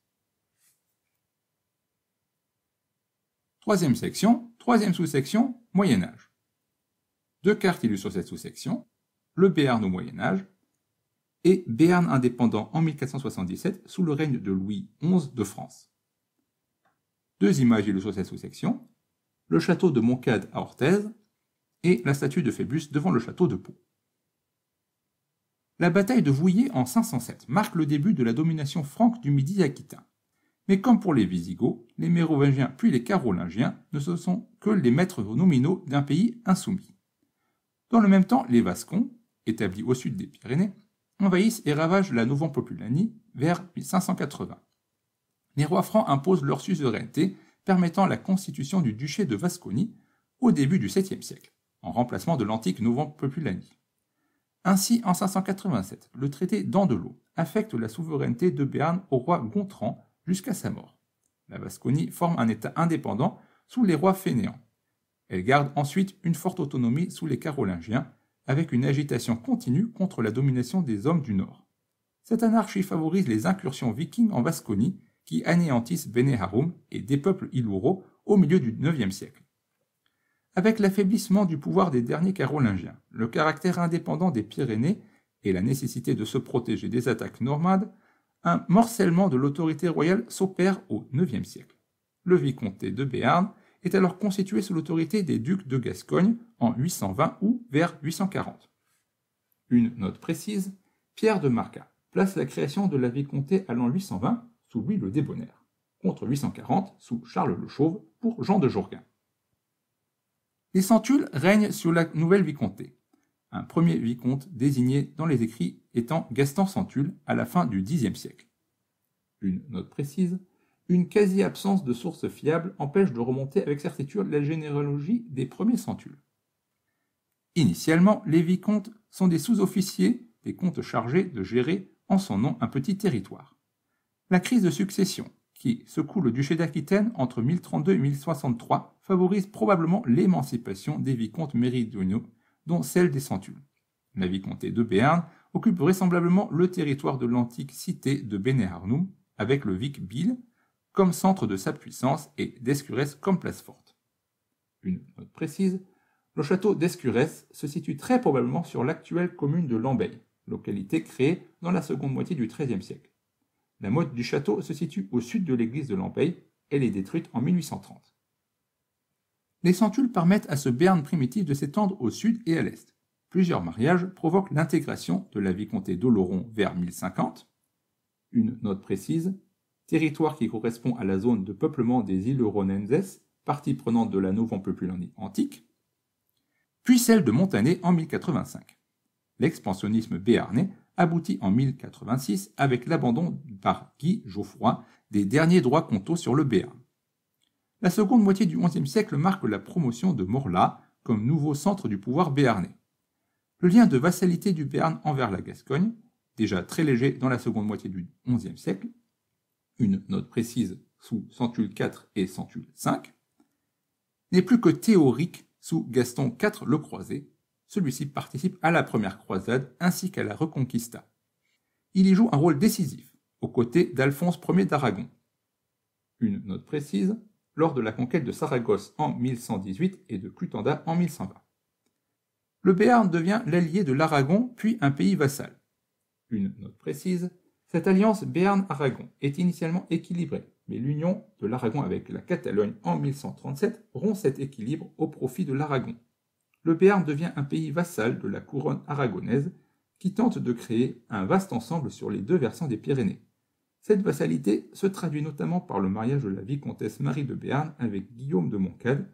Troisième section, troisième sous-section, Moyen Âge. Deux cartes illustrent cette sous-section, le Béarn au Moyen Âge et Béarn indépendant en 1477 sous le règne de Louis XI de France. Deux images illustrent cette sous-section, le château de Montcade à Orthez et la statue de Phébus devant le château de Pau. La bataille de Vouillé en 507 marque le début de la domination franque du Midi aquitain. Mais comme pour les Visigoths, les Mérovingiens puis les Carolingiens ne se sont que les maîtres nominaux d'un pays insoumis. Dans le même temps, les Vascons, établis au sud des Pyrénées, envahissent et ravagent la Nouveau-Populanie vers 1580. Les rois francs imposent leur suzeraineté, permettant la constitution du duché de Vasconie au début du 7e siècle en remplacement de l'antique Novum Populani. Ainsi, en 587, le traité d'Andelot affecte la souveraineté de Béarn au roi Gontran jusqu'à sa mort. La Vasconie forme un État indépendant sous les rois fainéants. Elle garde ensuite une forte autonomie sous les Carolingiens, avec une agitation continue contre la domination des hommes du Nord. Cette anarchie favorise les incursions vikings en Vasconie qui anéantissent Bénéharum et dépeuplent Iluro au milieu du IXe siècle avec l'affaiblissement du pouvoir des derniers Carolingiens, le caractère indépendant des Pyrénées et la nécessité de se protéger des attaques normades, un morcellement de l'autorité royale s'opère au IXe siècle. Le vicomté de Béarn est alors constitué sous l'autorité des ducs de Gascogne en 820 ou vers 840. Une note précise, Pierre de Marca place la création de la vicomté à l'an 820 sous Louis le Débonnaire, contre 840 sous Charles le Chauve pour Jean de Jourguin. Les Centules règnent sur la nouvelle vicomté, un premier vicomte désigné dans les écrits étant Gaston Centule à la fin du Xe siècle. Une note précise, une quasi-absence de sources fiables empêche de remonter avec certitude la généalogie des premiers Centules. Initialement, les vicomtes sont des sous-officiers, des comtes chargés de gérer en son nom un petit territoire. La crise de succession, qui secoue le duché d'Aquitaine entre 1032 et 1063 favorise probablement l'émancipation des vicomtes méridionaux, dont celle des Centules. La vicomté de Béarn occupe vraisemblablement le territoire de l'antique cité de Bénéarnum, avec le Vic bille comme centre de sa puissance et d'Escurès comme place forte. Une note précise, le château d'Escurès se situe très probablement sur l'actuelle commune de Lambeille, localité créée dans la seconde moitié du XIIIe siècle. La motte du château se situe au sud de l'église de Lampey, Elle est détruite en 1830. Les centules permettent à ce Berne primitif de s'étendre au sud et à l'est. Plusieurs mariages provoquent l'intégration de la vicomté d'Oloron vers 1050. Une note précise, territoire qui correspond à la zone de peuplement des îles Ronenses, partie prenante de la nouveau Populani antique, puis celle de Montané en 1085. L'expansionnisme béarnais aboutit en 1086 avec l'abandon par Guy Geoffroy des derniers droits comtaux sur le Béarn. La seconde moitié du XIe siècle marque la promotion de Morla comme nouveau centre du pouvoir béarnais. Le lien de vassalité du Béarn envers la Gascogne, déjà très léger dans la seconde moitié du XIe siècle, une note précise sous Centule IV et Centule V, n'est plus que théorique sous Gaston IV le Croisé, celui-ci participe à la première croisade ainsi qu'à la Reconquista. Il y joue un rôle décisif, aux côtés d'Alphonse Ier d'Aragon. Une note précise, lors de la conquête de Saragosse en 1118 et de Clutanda en 1120. Le Béarn devient l'allié de l'Aragon, puis un pays vassal. Une note précise, cette alliance Béarn-Aragon est initialement équilibrée, mais l'union de l'Aragon avec la Catalogne en 1137 rompt cet équilibre au profit de l'Aragon, le Béarn devient un pays vassal de la couronne aragonaise qui tente de créer un vaste ensemble sur les deux versants des Pyrénées. Cette vassalité se traduit notamment par le mariage de la vicomtesse Marie de Béarn avec Guillaume de Moncade,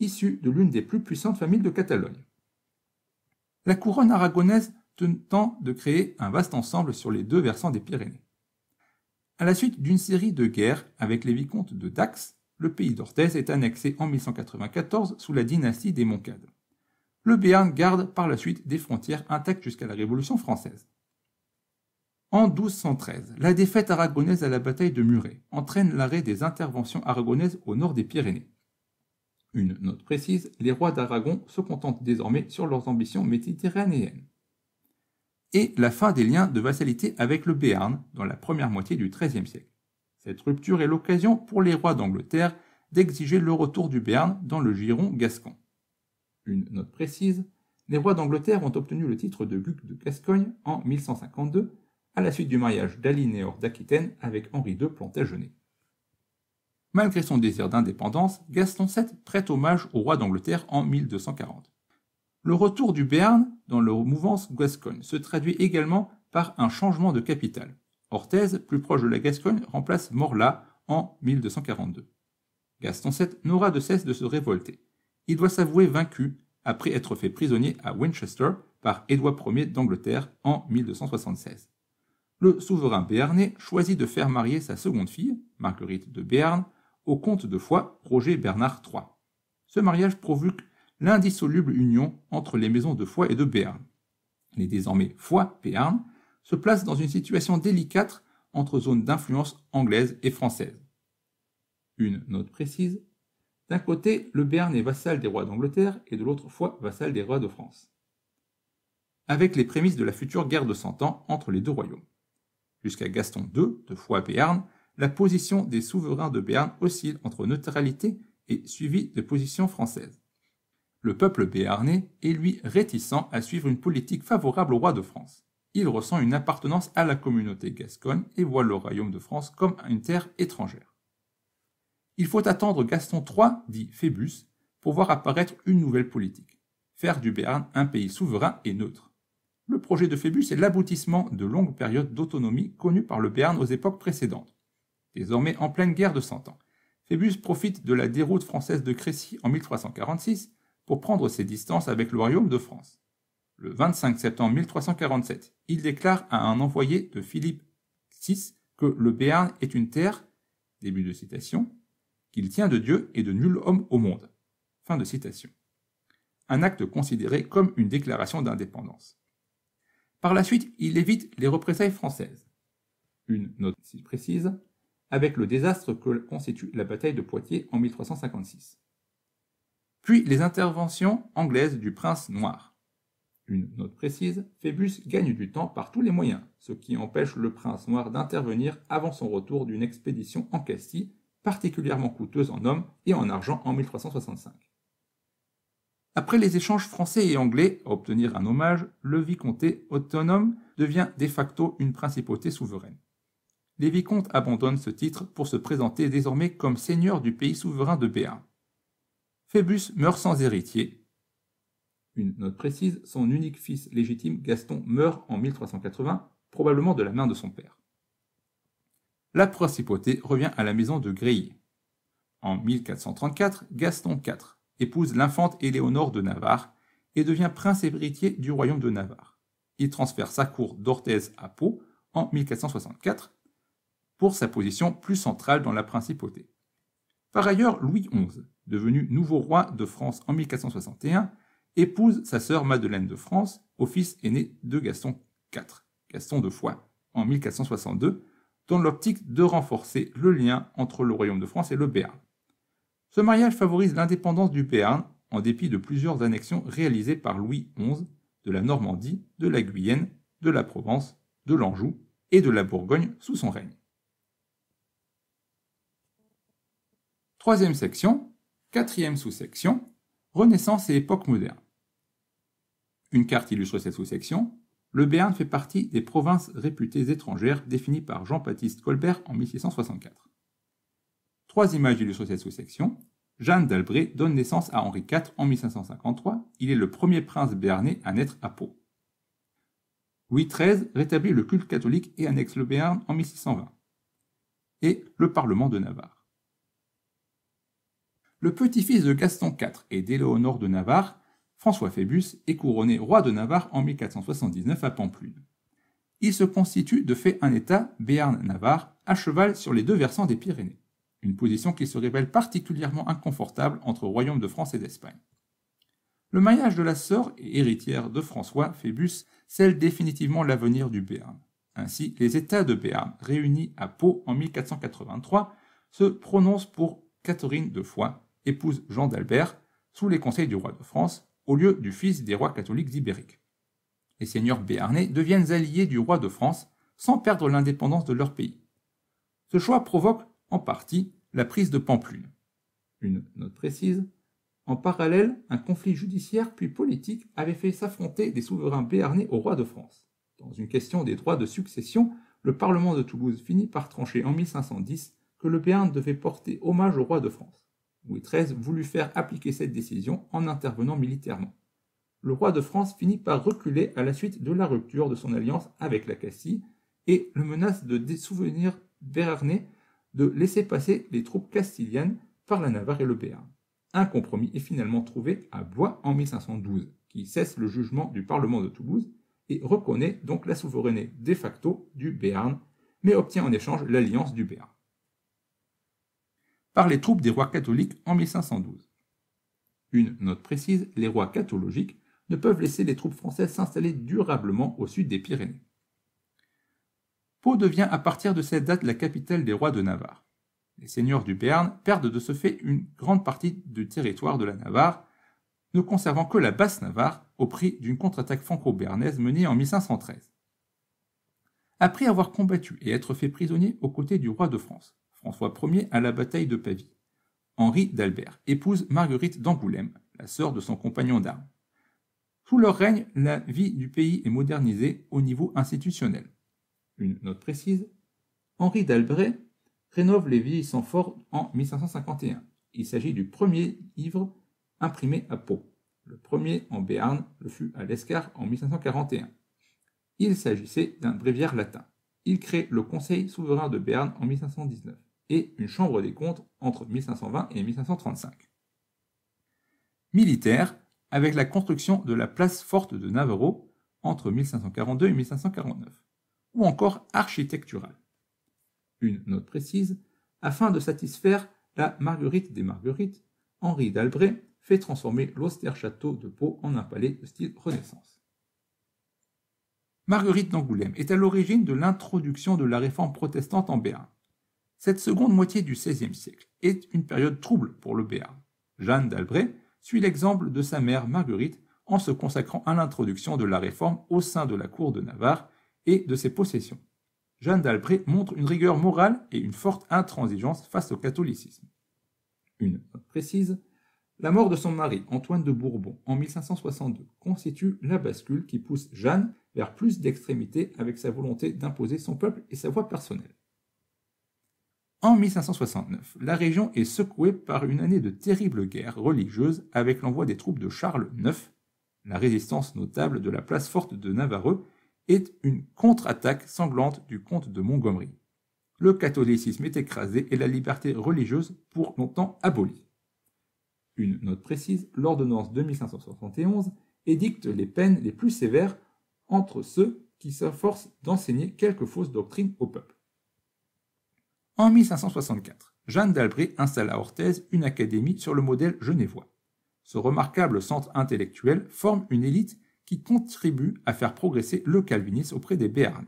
issu de l'une des plus puissantes familles de Catalogne. La couronne aragonaise tente de créer un vaste ensemble sur les deux versants des Pyrénées. À la suite d'une série de guerres avec les vicomtes de Dax, le pays d'Orthez est annexé en 1194 sous la dynastie des Moncades le Béarn garde par la suite des frontières intactes jusqu'à la Révolution française. En 1213, la défaite aragonaise à la bataille de Muret entraîne l'arrêt des interventions aragonaises au nord des Pyrénées. Une note précise, les rois d'Aragon se contentent désormais sur leurs ambitions méditerranéennes. Et la fin des liens de vassalité avec le Béarn dans la première moitié du XIIIe siècle. Cette rupture est l'occasion pour les rois d'Angleterre d'exiger le retour du Béarn dans le giron gascon une note précise, les rois d'Angleterre ont obtenu le titre de duc de Gascogne en 1152, à la suite du mariage d'Alinéor d'Aquitaine avec Henri II Plantagenet. Malgré son désir d'indépendance, Gaston VII prête hommage au roi d'Angleterre en 1240. Le retour du Béarn dans le mouvance Gascogne se traduit également par un changement de capitale. Orthez, plus proche de la Gascogne, remplace Morla en 1242. Gaston VII n'aura de cesse de se révolter il doit s'avouer vaincu après être fait prisonnier à Winchester par Édouard Ier d'Angleterre en 1276. Le souverain béarnais choisit de faire marier sa seconde fille, Marguerite de Béarn, au comte de Foix Roger Bernard III. Ce mariage provoque l'indissoluble union entre les maisons de Foix et de Béarn. Les désormais Foix-Béarn se placent dans une situation délicate entre zones d'influence anglaise et française. Une note précise, d'un côté, le Béarn est vassal des rois d'Angleterre et de l'autre fois vassal des rois de France. Avec les prémices de la future guerre de Cent Ans entre les deux royaumes. Jusqu'à Gaston II, de fois Béarn, la position des souverains de Béarn oscille entre neutralité et suivi de positions françaises. Le peuple béarnais est lui réticent à suivre une politique favorable au roi de France. Il ressent une appartenance à la communauté gasconne et voit le royaume de France comme une terre étrangère. Il faut attendre Gaston III, dit Phébus, pour voir apparaître une nouvelle politique, faire du Béarn un pays souverain et neutre. Le projet de Phébus est l'aboutissement de longues périodes d'autonomie connues par le Béarn aux époques précédentes. Désormais en pleine guerre de Cent Ans, Phébus profite de la déroute française de Crécy en 1346 pour prendre ses distances avec le royaume de France. Le 25 septembre 1347, il déclare à un envoyé de Philippe VI que le Béarn est une terre, début de citation, qu'il tient de Dieu et de nul homme au monde. Fin de citation. Un acte considéré comme une déclaration d'indépendance. Par la suite, il évite les représailles françaises. Une note si précise, avec le désastre que constitue la bataille de Poitiers en 1356. Puis les interventions anglaises du prince noir. Une note précise, Phébus gagne du temps par tous les moyens, ce qui empêche le prince noir d'intervenir avant son retour d'une expédition en Castille particulièrement coûteuse en hommes et en argent en 1365. Après les échanges français et anglais à obtenir un hommage, le vicomté autonome devient de facto une principauté souveraine. Les vicomtes abandonnent ce titre pour se présenter désormais comme seigneur du pays souverain de Béarn. Phébus meurt sans héritier. Une note précise, son unique fils légitime Gaston meurt en 1380, probablement de la main de son père la principauté revient à la maison de Grilly. En 1434, Gaston IV épouse l'infante Éléonore de Navarre et devient prince héritier du royaume de Navarre. Il transfère sa cour d'Orthez à Pau en 1464 pour sa position plus centrale dans la principauté. Par ailleurs, Louis XI, devenu nouveau roi de France en 1461, épouse sa sœur Madeleine de France, au fils aîné de Gaston IV, Gaston de Foix, en 1462, dans l'optique de renforcer le lien entre le Royaume de France et le Béarn. Ce mariage favorise l'indépendance du Béarn en dépit de plusieurs annexions réalisées par Louis XI de la Normandie, de la Guyenne, de la Provence, de l'Anjou et de la Bourgogne sous son règne. Troisième section, quatrième sous-section, Renaissance et époque moderne. Une carte illustre cette sous-section le Béarn fait partie des provinces réputées étrangères définies par Jean-Baptiste Colbert en 1664. Trois images illustrent cette sous-section. Jeanne d'Albret donne naissance à Henri IV en 1553. Il est le premier prince béarnais à naître à Pau. Louis XIII rétablit le culte catholique et annexe le Béarn en 1620. Et le Parlement de Navarre. Le petit-fils de Gaston IV et d'Éléonore de Navarre François Phébus est couronné roi de Navarre en 1479 à Pampelune. Il se constitue de fait un État, Béarn-Navarre, à cheval sur les deux versants des Pyrénées, une position qui se révèle particulièrement inconfortable entre royaume de France et d'Espagne. Le mariage de la sœur et héritière de François, Phébus, scelle définitivement l'avenir du Béarn. Ainsi, les États de Béarn, réunis à Pau en 1483, se prononcent pour Catherine de Foix, épouse Jean d'Albert, sous les conseils du roi de France, au lieu du fils des rois catholiques ibériques. Les seigneurs béarnais deviennent alliés du roi de France sans perdre l'indépendance de leur pays. Ce choix provoque en partie la prise de Pamplune. Une note précise, en parallèle, un conflit judiciaire puis politique avait fait s'affronter des souverains béarnais au roi de France. Dans une question des droits de succession, le Parlement de Toulouse finit par trancher en 1510 que le Béarn devait porter hommage au roi de France. Louis XIII voulut faire appliquer cette décision en intervenant militairement. Le roi de France finit par reculer à la suite de la rupture de son alliance avec la Castille et le menace de désouvenir Béarné de laisser passer les troupes castiliennes par la Navarre et le Béarn. Un compromis est finalement trouvé à Bois en 1512, qui cesse le jugement du Parlement de Toulouse et reconnaît donc la souveraineté de facto du Béarn, mais obtient en échange l'alliance du Béarn par les troupes des rois catholiques en 1512. Une note précise, les rois cathologiques ne peuvent laisser les troupes françaises s'installer durablement au sud des Pyrénées. Pau devient à partir de cette date la capitale des rois de Navarre. Les seigneurs du Béarn perdent de ce fait une grande partie du territoire de la Navarre, ne conservant que la basse Navarre au prix d'une contre-attaque franco-béarnaise menée en 1513. Après avoir combattu et être fait prisonnier aux côtés du roi de France, François Ier à la bataille de Pavie. Henri d'Albert épouse Marguerite d'Angoulême, la sœur de son compagnon d'armes. Sous leur règne, la vie du pays est modernisée au niveau institutionnel. Une note précise Henri d'Albret rénove les sans forts en 1551. Il s'agit du premier livre imprimé à Pau. Le premier en Béarn le fut à l'Escar en 1541. Il s'agissait d'un bréviaire latin. Il crée le Conseil souverain de Berne en 1519 et une chambre des comptes entre 1520 et 1535. Militaire, avec la construction de la place forte de Navarro entre 1542 et 1549, ou encore architectural. Une note précise, afin de satisfaire la Marguerite des Marguerites, Henri d'Albret fait transformer l'austère château de Pau en un palais de style Renaissance. Marguerite d'Angoulême est à l'origine de l'introduction de la réforme protestante en Béarn. Cette seconde moitié du XVIe siècle est une période trouble pour le Béarn. Jeanne d'Albret suit l'exemple de sa mère Marguerite en se consacrant à l'introduction de la réforme au sein de la cour de Navarre et de ses possessions. Jeanne d'Albret montre une rigueur morale et une forte intransigeance face au catholicisme. Une note précise, la mort de son mari, Antoine de Bourbon, en 1562, constitue la bascule qui pousse Jeanne vers plus d'extrémité avec sa volonté d'imposer son peuple et sa voie personnelle. En 1569, la région est secouée par une année de terribles guerres religieuses avec l'envoi des troupes de Charles IX. La résistance notable de la place forte de Navarreux est une contre-attaque sanglante du comte de Montgomery. Le catholicisme est écrasé et la liberté religieuse pour longtemps abolie. Une note précise, l'ordonnance de 1571 édicte les peines les plus sévères entre ceux qui s'efforcent d'enseigner quelques fausses doctrines au peuple. En 1564, Jeanne d'Albret installe à Orthez une académie sur le modèle genevois. Ce remarquable centre intellectuel forme une élite qui contribue à faire progresser le calvinisme auprès des Béarnais.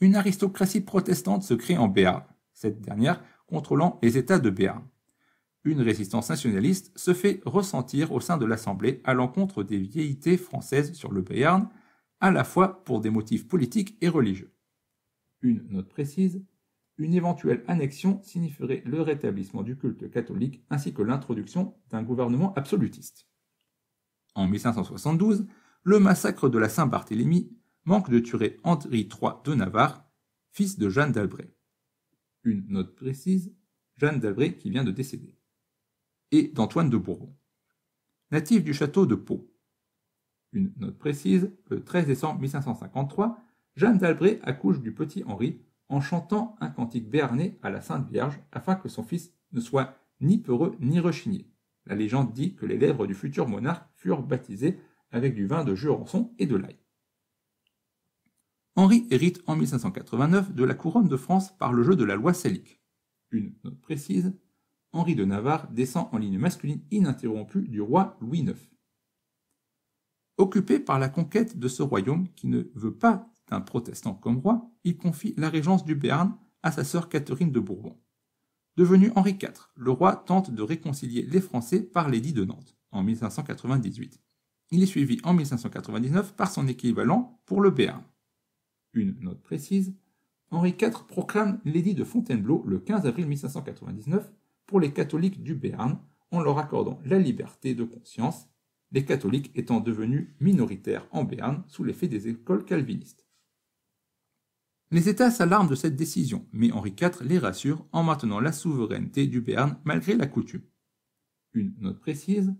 Une aristocratie protestante se crée en Béarn, cette dernière contrôlant les États de Béarn. Une résistance nationaliste se fait ressentir au sein de l'Assemblée à l'encontre des vieillités françaises sur le Béarn, à la fois pour des motifs politiques et religieux. Une note précise, une éventuelle annexion signifierait le rétablissement du culte catholique ainsi que l'introduction d'un gouvernement absolutiste. En 1572, le massacre de la Saint-Barthélemy manque de tuer Henri III de Navarre, fils de Jeanne d'Albret. Une note précise, Jeanne d'Albret qui vient de décéder. Et d'Antoine de Bourbon. Natif du château de Pau. Une note précise, le 13 décembre 1553, Jeanne d'Albret accouche du petit Henri, en chantant un cantique béarnais à la Sainte Vierge afin que son fils ne soit ni peureux ni rechigné. La légende dit que les lèvres du futur monarque furent baptisées avec du vin de Jurançon et de l'ail. Henri hérite en 1589 de la couronne de France par le jeu de la loi Salique. Une note précise, Henri de Navarre descend en ligne masculine ininterrompue du roi Louis IX. Occupé par la conquête de ce royaume qui ne veut pas un protestant comme roi, il confie la régence du Béarn à sa sœur Catherine de Bourbon. Devenu Henri IV, le roi tente de réconcilier les Français par l'édit de Nantes, en 1598. Il est suivi en 1599 par son équivalent pour le Béarn. Une note précise, Henri IV proclame l'édit de Fontainebleau le 15 avril 1599 pour les catholiques du Béarn en leur accordant la liberté de conscience, les catholiques étant devenus minoritaires en Béarn sous l'effet des écoles calvinistes. Les États s'alarment de cette décision, mais Henri IV les rassure en maintenant la souveraineté du Béarn malgré la coutume. Une note précise,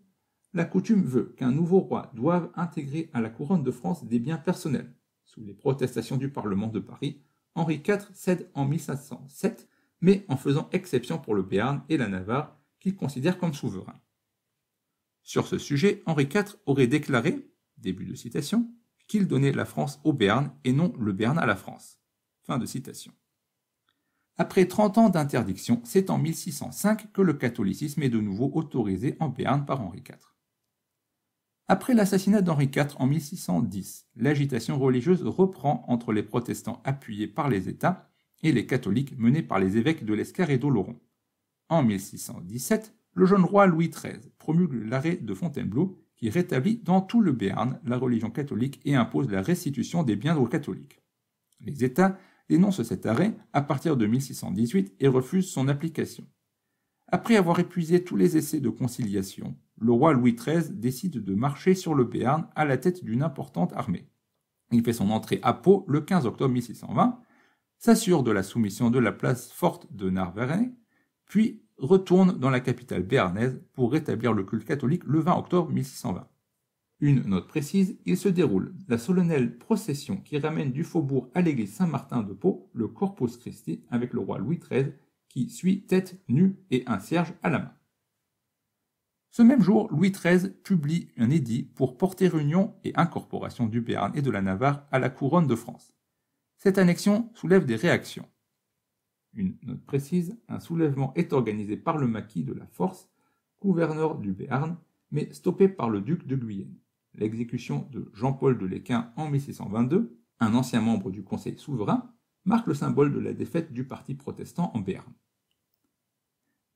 la coutume veut qu'un nouveau roi doive intégrer à la couronne de France des biens personnels. Sous les protestations du Parlement de Paris, Henri IV cède en 1507, mais en faisant exception pour le Béarn et la Navarre qu'il considère comme souverains. Sur ce sujet, Henri IV aurait déclaré, début de citation, qu'il donnait la France au Béarn et non le Béarn à la France. Fin de citation. Après 30 ans d'interdiction, c'est en 1605 que le catholicisme est de nouveau autorisé en Béarn par Henri IV. Après l'assassinat d'Henri IV en 1610, l'agitation religieuse reprend entre les protestants appuyés par les États et les catholiques menés par les évêques de l'Escar et d'Oloron. En 1617, le jeune roi Louis XIII promulgue l'arrêt de Fontainebleau qui rétablit dans tout le Béarn la religion catholique et impose la restitution des biens aux catholiques. Les États dénonce cet arrêt à partir de 1618 et refuse son application. Après avoir épuisé tous les essais de conciliation, le roi Louis XIII décide de marcher sur le Béarn à la tête d'une importante armée. Il fait son entrée à Pau le 15 octobre 1620, s'assure de la soumission de la place forte de Narveret, puis retourne dans la capitale béarnaise pour rétablir le culte catholique le 20 octobre 1620. Une note précise, il se déroule la solennelle procession qui ramène du faubourg à l'église Saint-Martin de Pau le Corpus Christi avec le roi Louis XIII qui suit tête nue et un cierge à la main. Ce même jour, Louis XIII publie un édit pour porter union et incorporation du Béarn et de la Navarre à la couronne de France. Cette annexion soulève des réactions. Une note précise, un soulèvement est organisé par le maquis de la Force, gouverneur du Béarn, mais stoppé par le duc de Guyenne l'exécution de Jean-Paul de Léquin en 1622, un ancien membre du Conseil souverain, marque le symbole de la défaite du parti protestant en Béarn.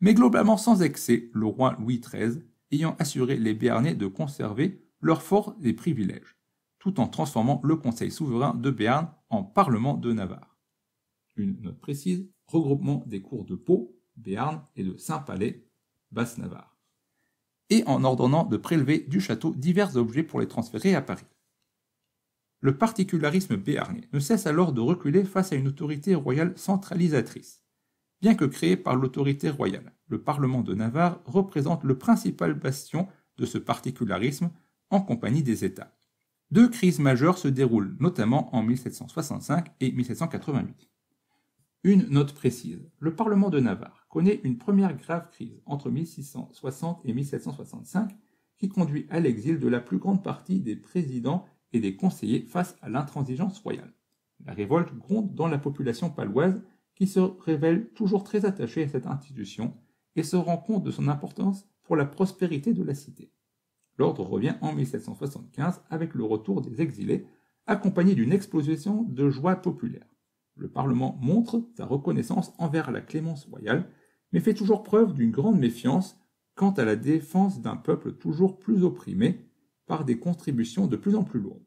Mais globalement sans excès, le roi Louis XIII ayant assuré les Béarnais de conserver leurs forts et privilèges, tout en transformant le Conseil souverain de Béarn en Parlement de Navarre. Une note précise, regroupement des cours de Pau, Béarn et de Saint-Palais, Basse-Navarre et en ordonnant de prélever du château divers objets pour les transférer à Paris. Le particularisme béarnais ne cesse alors de reculer face à une autorité royale centralisatrice. Bien que créé par l'autorité royale, le Parlement de Navarre représente le principal bastion de ce particularisme en compagnie des États. Deux crises majeures se déroulent notamment en 1765 et 1788. Une note précise. Le Parlement de Navarre connaît une première grave crise entre 1660 et 1765 qui conduit à l'exil de la plus grande partie des présidents et des conseillers face à l'intransigeance royale. La révolte gronde dans la population paloise qui se révèle toujours très attachée à cette institution et se rend compte de son importance pour la prospérité de la cité. L'ordre revient en 1775 avec le retour des exilés, accompagné d'une explosion de joie populaire le Parlement montre sa reconnaissance envers la clémence royale, mais fait toujours preuve d'une grande méfiance quant à la défense d'un peuple toujours plus opprimé par des contributions de plus en plus lourdes.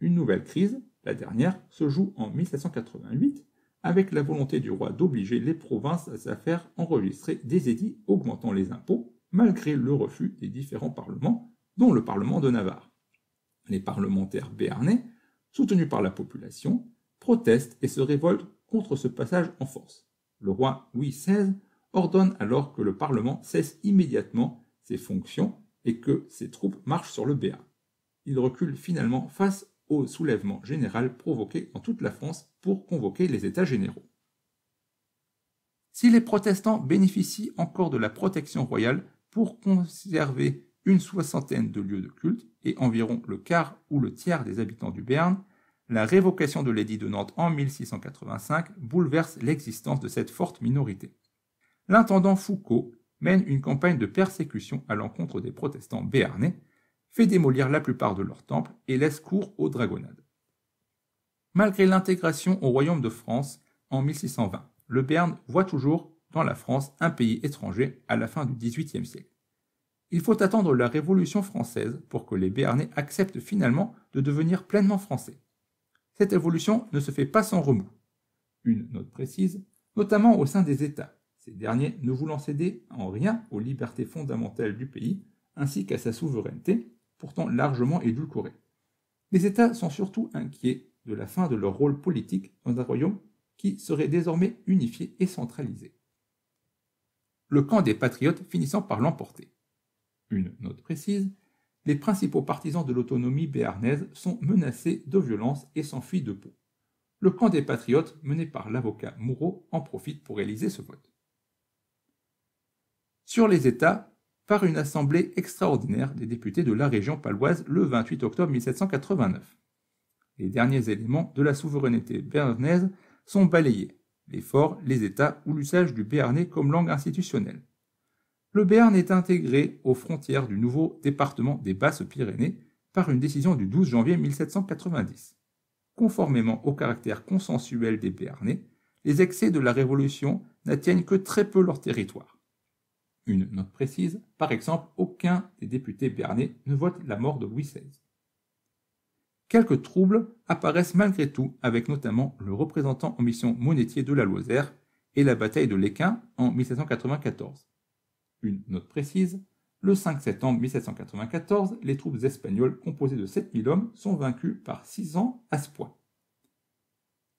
Une nouvelle crise, la dernière, se joue en 1788 avec la volonté du roi d'obliger les provinces à se faire enregistrer des édits augmentant les impôts, malgré le refus des différents parlements, dont le Parlement de Navarre. Les parlementaires béarnais, soutenus par la population, protestent et se révolte contre ce passage en force. Le roi Louis XVI ordonne alors que le Parlement cesse immédiatement ses fonctions et que ses troupes marchent sur le Béarn. Il recule finalement face au soulèvement général provoqué en toute la France pour convoquer les États généraux. Si les protestants bénéficient encore de la protection royale pour conserver une soixantaine de lieux de culte et environ le quart ou le tiers des habitants du Béarn, la révocation de l'édit de Nantes en 1685 bouleverse l'existence de cette forte minorité. L'intendant Foucault mène une campagne de persécution à l'encontre des protestants béarnais, fait démolir la plupart de leurs temples et laisse cours aux dragonnades. Malgré l'intégration au royaume de France en 1620, le Béarn voit toujours dans la France un pays étranger à la fin du XVIIIe siècle. Il faut attendre la Révolution française pour que les Béarnais acceptent finalement de devenir pleinement français cette évolution ne se fait pas sans remous. Une note précise, notamment au sein des États, ces derniers ne voulant céder en rien aux libertés fondamentales du pays ainsi qu'à sa souveraineté, pourtant largement édulcorée. Les États sont surtout inquiets de la fin de leur rôle politique dans un royaume qui serait désormais unifié et centralisé. Le camp des patriotes finissant par l'emporter. Une note précise, les principaux partisans de l'autonomie béarnaise sont menacés de violence et s'enfuient de peau. Le camp des patriotes, mené par l'avocat Moureau, en profite pour réaliser ce vote. Sur les États, par une assemblée extraordinaire des députés de la région paloise le 28 octobre 1789. Les derniers éléments de la souveraineté béarnaise sont balayés, les forts, les États ou l'usage du béarnais comme langue institutionnelle le Béarn est intégré aux frontières du nouveau département des Basses-Pyrénées par une décision du 12 janvier 1790. Conformément au caractère consensuel des Béarnais, les excès de la Révolution n'atteignent que très peu leur territoire. Une note précise, par exemple, aucun des députés béarnais ne vote la mort de Louis XVI. Quelques troubles apparaissent malgré tout, avec notamment le représentant en mission monétier de la Loisère et la bataille de l'Équin en 1794. Une note précise, le 5 septembre 1794, les troupes espagnoles composées de 7000 hommes sont vaincues par 6 ans à ce point.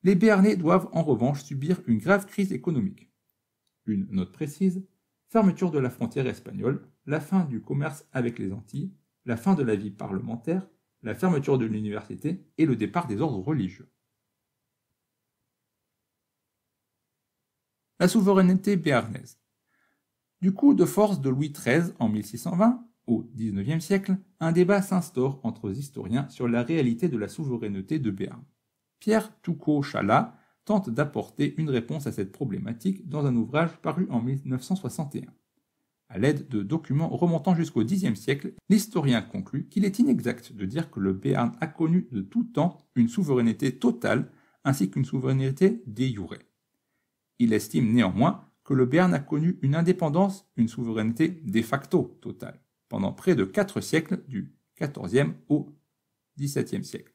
Les Béarnais doivent en revanche subir une grave crise économique. Une note précise, fermeture de la frontière espagnole, la fin du commerce avec les Antilles, la fin de la vie parlementaire, la fermeture de l'université et le départ des ordres religieux. La souveraineté béarnaise. Du coup de force de Louis XIII en 1620, au XIXe siècle, un débat s'instaure entre historiens sur la réalité de la souveraineté de Béarn. Pierre Toucault-Chalat tente d'apporter une réponse à cette problématique dans un ouvrage paru en 1961. À l'aide de documents remontant jusqu'au Xe siècle, l'historien conclut qu'il est inexact de dire que le Béarn a connu de tout temps une souveraineté totale ainsi qu'une souveraineté déjurée. Il estime néanmoins que le Béarn a connu une indépendance, une souveraineté de facto totale, pendant près de quatre siècles, du XIVe au XVIIe siècle.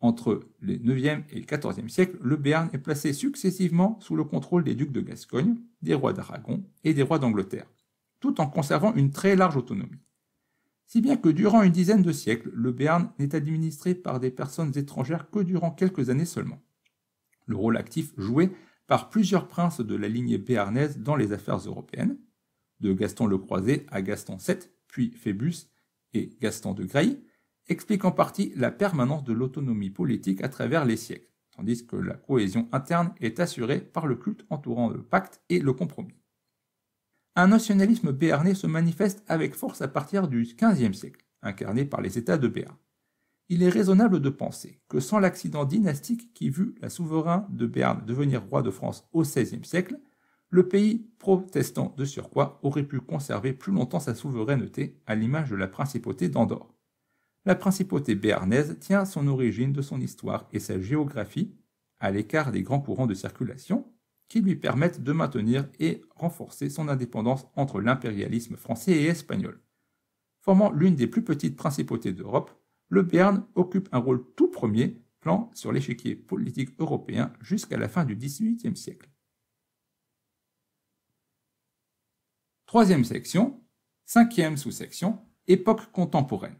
Entre les IXe et XIVe siècles, le Béarn est placé successivement sous le contrôle des ducs de Gascogne, des rois d'Aragon et des rois d'Angleterre, tout en conservant une très large autonomie. Si bien que durant une dizaine de siècles, le Béarn n'est administré par des personnes étrangères que durant quelques années seulement. Le rôle actif joué par plusieurs princes de la lignée béarnaise dans les affaires européennes, de Gaston le Croisé à Gaston VII, puis Phébus et Gaston de Grey, explique en partie la permanence de l'autonomie politique à travers les siècles, tandis que la cohésion interne est assurée par le culte entourant le pacte et le compromis. Un nationalisme béarnais se manifeste avec force à partir du XVe siècle, incarné par les États de Béarn il est raisonnable de penser que sans l'accident dynastique qui vit la souverain de Berne devenir roi de France au XVIe siècle, le pays protestant de surcroît aurait pu conserver plus longtemps sa souveraineté à l'image de la principauté d'Andorre. La principauté béarnaise tient son origine de son histoire et sa géographie, à l'écart des grands courants de circulation, qui lui permettent de maintenir et renforcer son indépendance entre l'impérialisme français et espagnol. Formant l'une des plus petites principautés d'Europe, le Béarn occupe un rôle tout premier plan sur l'échiquier politique européen jusqu'à la fin du XVIIIe siècle. Troisième section, cinquième sous-section, époque contemporaine.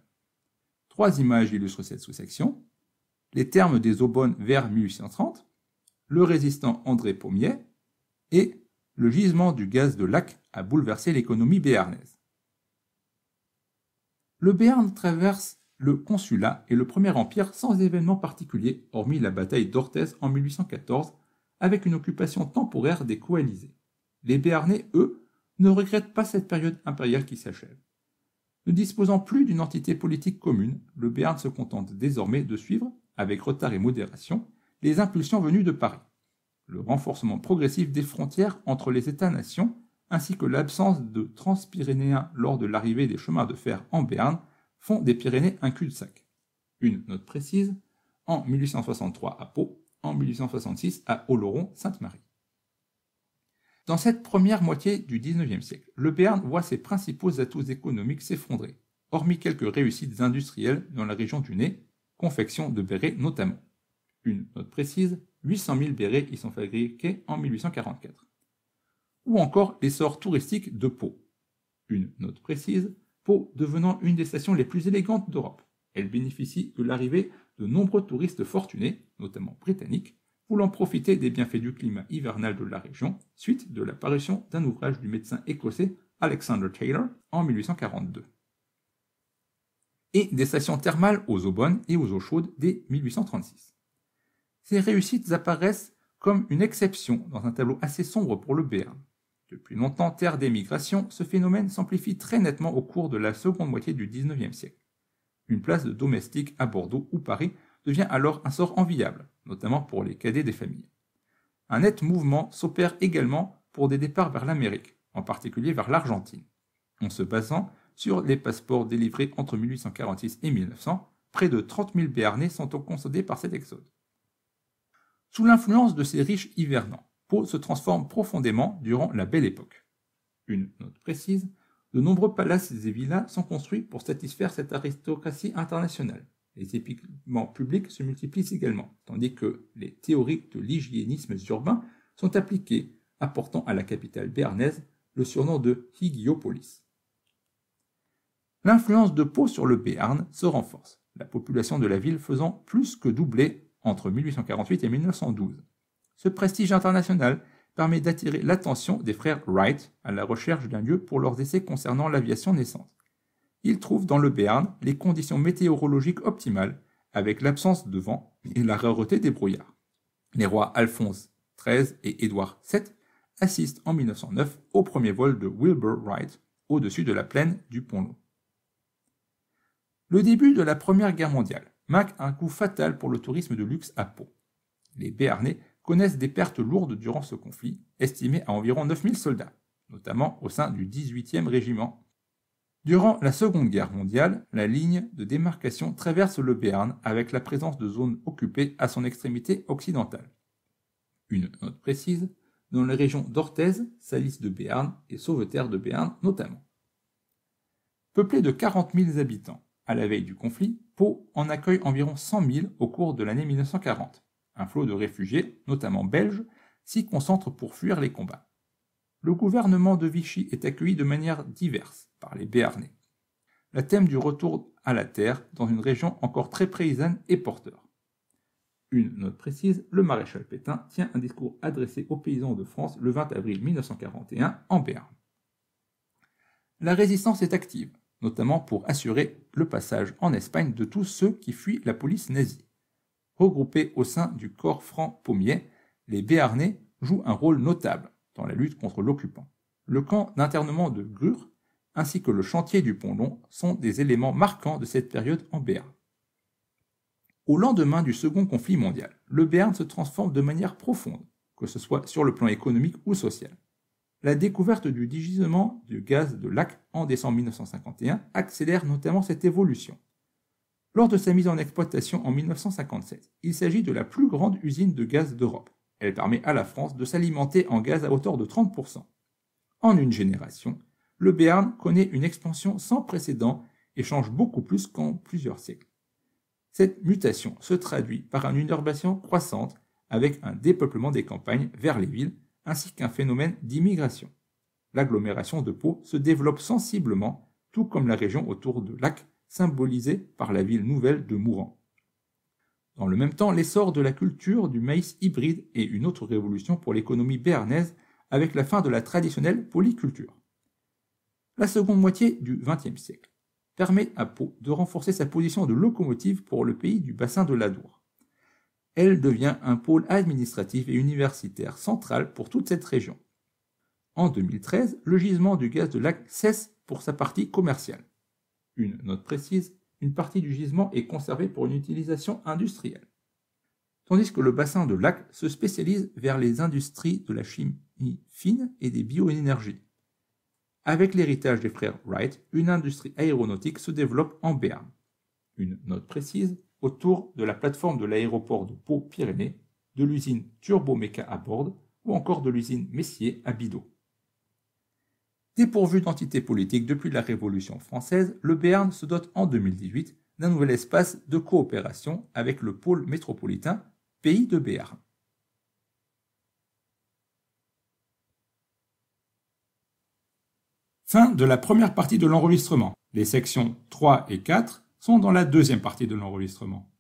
Trois images illustrent cette sous-section. Les termes des aubonnes vers 1830, le résistant André Pommier et le gisement du gaz de lac a bouleversé l'économie béarnaise. Le Béarn traverse le consulat et le Premier Empire sans événement particulier, hormis la bataille d'Orthez en 1814, avec une occupation temporaire des coalisés. Les Béarnais, eux, ne regrettent pas cette période impériale qui s'achève. Ne disposant plus d'une entité politique commune, le Béarn se contente désormais de suivre, avec retard et modération, les impulsions venues de Paris. Le renforcement progressif des frontières entre les États-nations, ainsi que l'absence de transpyrénéens lors de l'arrivée des chemins de fer en Béarn, font des Pyrénées un cul-de-sac. Une note précise, en 1863 à Pau, en 1866 à Oloron-Sainte-Marie. Dans cette première moitié du XIXe siècle, le Béarn voit ses principaux atouts économiques s'effondrer, hormis quelques réussites industrielles dans la région du Nez, confection de bérets notamment. Une note précise, 800 000 bérets y sont fabriqués en 1844. Ou encore l'essor touristique de Pau. Une note précise, Pau devenant une des stations les plus élégantes d'Europe. Elle bénéficie de l'arrivée de nombreux touristes fortunés, notamment britanniques, voulant profiter des bienfaits du climat hivernal de la région, suite de l'apparition d'un ouvrage du médecin écossais Alexander Taylor en 1842. Et des stations thermales aux eaux bonnes et aux eaux chaudes dès 1836. Ces réussites apparaissent comme une exception dans un tableau assez sombre pour le Béarn, depuis longtemps terre d'émigration, ce phénomène s'amplifie très nettement au cours de la seconde moitié du XIXe siècle. Une place de domestique à Bordeaux ou Paris devient alors un sort enviable, notamment pour les cadets des familles. Un net mouvement s'opère également pour des départs vers l'Amérique, en particulier vers l'Argentine. En se basant sur les passeports délivrés entre 1846 et 1900, près de 30 000 Béarnais sont concédés par cet exode. Sous l'influence de ces riches hivernants, se transforme profondément durant la Belle Époque. Une note précise, de nombreux palaces et villas sont construits pour satisfaire cette aristocratie internationale. Les équipements publics se multiplient également, tandis que les théories de l'hygiénisme urbain sont appliquées, apportant à la capitale béarnaise le surnom de Hygiopolis. L'influence de Pau sur le Béarn se renforce, la population de la ville faisant plus que doubler entre 1848 et 1912. Ce prestige international permet d'attirer l'attention des frères Wright à la recherche d'un lieu pour leurs essais concernant l'aviation naissante. Ils trouvent dans le Béarn les conditions météorologiques optimales avec l'absence de vent et la rareté des brouillards. Les rois Alphonse XIII et Édouard VII assistent en 1909 au premier vol de Wilbur Wright au-dessus de la plaine du Pont-Long. Le début de la Première Guerre mondiale marque un coup fatal pour le tourisme de luxe à Pau. Les Béarnais connaissent des pertes lourdes durant ce conflit, estimées à environ 9000 soldats, notamment au sein du 18e régiment. Durant la Seconde Guerre mondiale, la ligne de démarcation traverse le Béarn avec la présence de zones occupées à son extrémité occidentale. Une note précise, dans les régions d'Orthez, Salis de Béarn et Sauveterre de Béarn notamment. Peuplée de 40 000 habitants, à la veille du conflit, Pau en accueille environ 100 000 au cours de l'année 1940. Un flot de réfugiés, notamment belges, s'y concentre pour fuir les combats. Le gouvernement de Vichy est accueilli de manière diverse par les Béarnais. La thème du retour à la terre dans une région encore très paysanne et porteur. Une note précise, le maréchal Pétain tient un discours adressé aux paysans de France le 20 avril 1941 en Béarn. La résistance est active, notamment pour assurer le passage en Espagne de tous ceux qui fuient la police nazie. Regroupés au sein du corps franc pommier, les Béarnais jouent un rôle notable dans la lutte contre l'occupant. Le camp d'internement de Grure ainsi que le chantier du pont long sont des éléments marquants de cette période en Béarn. Au lendemain du second conflit mondial, le Béarn se transforme de manière profonde, que ce soit sur le plan économique ou social. La découverte du digisement du gaz de lac en décembre 1951 accélère notamment cette évolution lors de sa mise en exploitation en 1957. Il s'agit de la plus grande usine de gaz d'Europe. Elle permet à la France de s'alimenter en gaz à hauteur de 30%. En une génération, le Béarn connaît une expansion sans précédent et change beaucoup plus qu'en plusieurs siècles. Cette mutation se traduit par une urbanisation croissante avec un dépeuplement des campagnes vers les villes ainsi qu'un phénomène d'immigration. L'agglomération de Pau se développe sensiblement, tout comme la région autour de Lac symbolisée par la ville nouvelle de Mouran. Dans le même temps, l'essor de la culture du maïs hybride est une autre révolution pour l'économie béarnaise avec la fin de la traditionnelle polyculture. La seconde moitié du XXe siècle permet à Pau de renforcer sa position de locomotive pour le pays du bassin de l'Adour. Elle devient un pôle administratif et universitaire central pour toute cette région. En 2013, le gisement du gaz de lac cesse pour sa partie commerciale une note précise, une partie du gisement est conservée pour une utilisation industrielle. Tandis que le bassin de lac se spécialise vers les industries de la chimie fine et des bioénergies. Avec l'héritage des frères Wright, une industrie aéronautique se développe en Berne. Une note précise, autour de la plateforme de l'aéroport de Pau-Pyrénées, de l'usine Turbomeca à Borde ou encore de l'usine Messier à Bidot. Dépourvu d'entité politique depuis la Révolution française, le Béarn se dote en 2018 d'un nouvel espace de coopération avec le pôle métropolitain Pays de Béarn. Fin de la première partie de l'enregistrement. Les sections 3 et 4 sont dans la deuxième partie de l'enregistrement.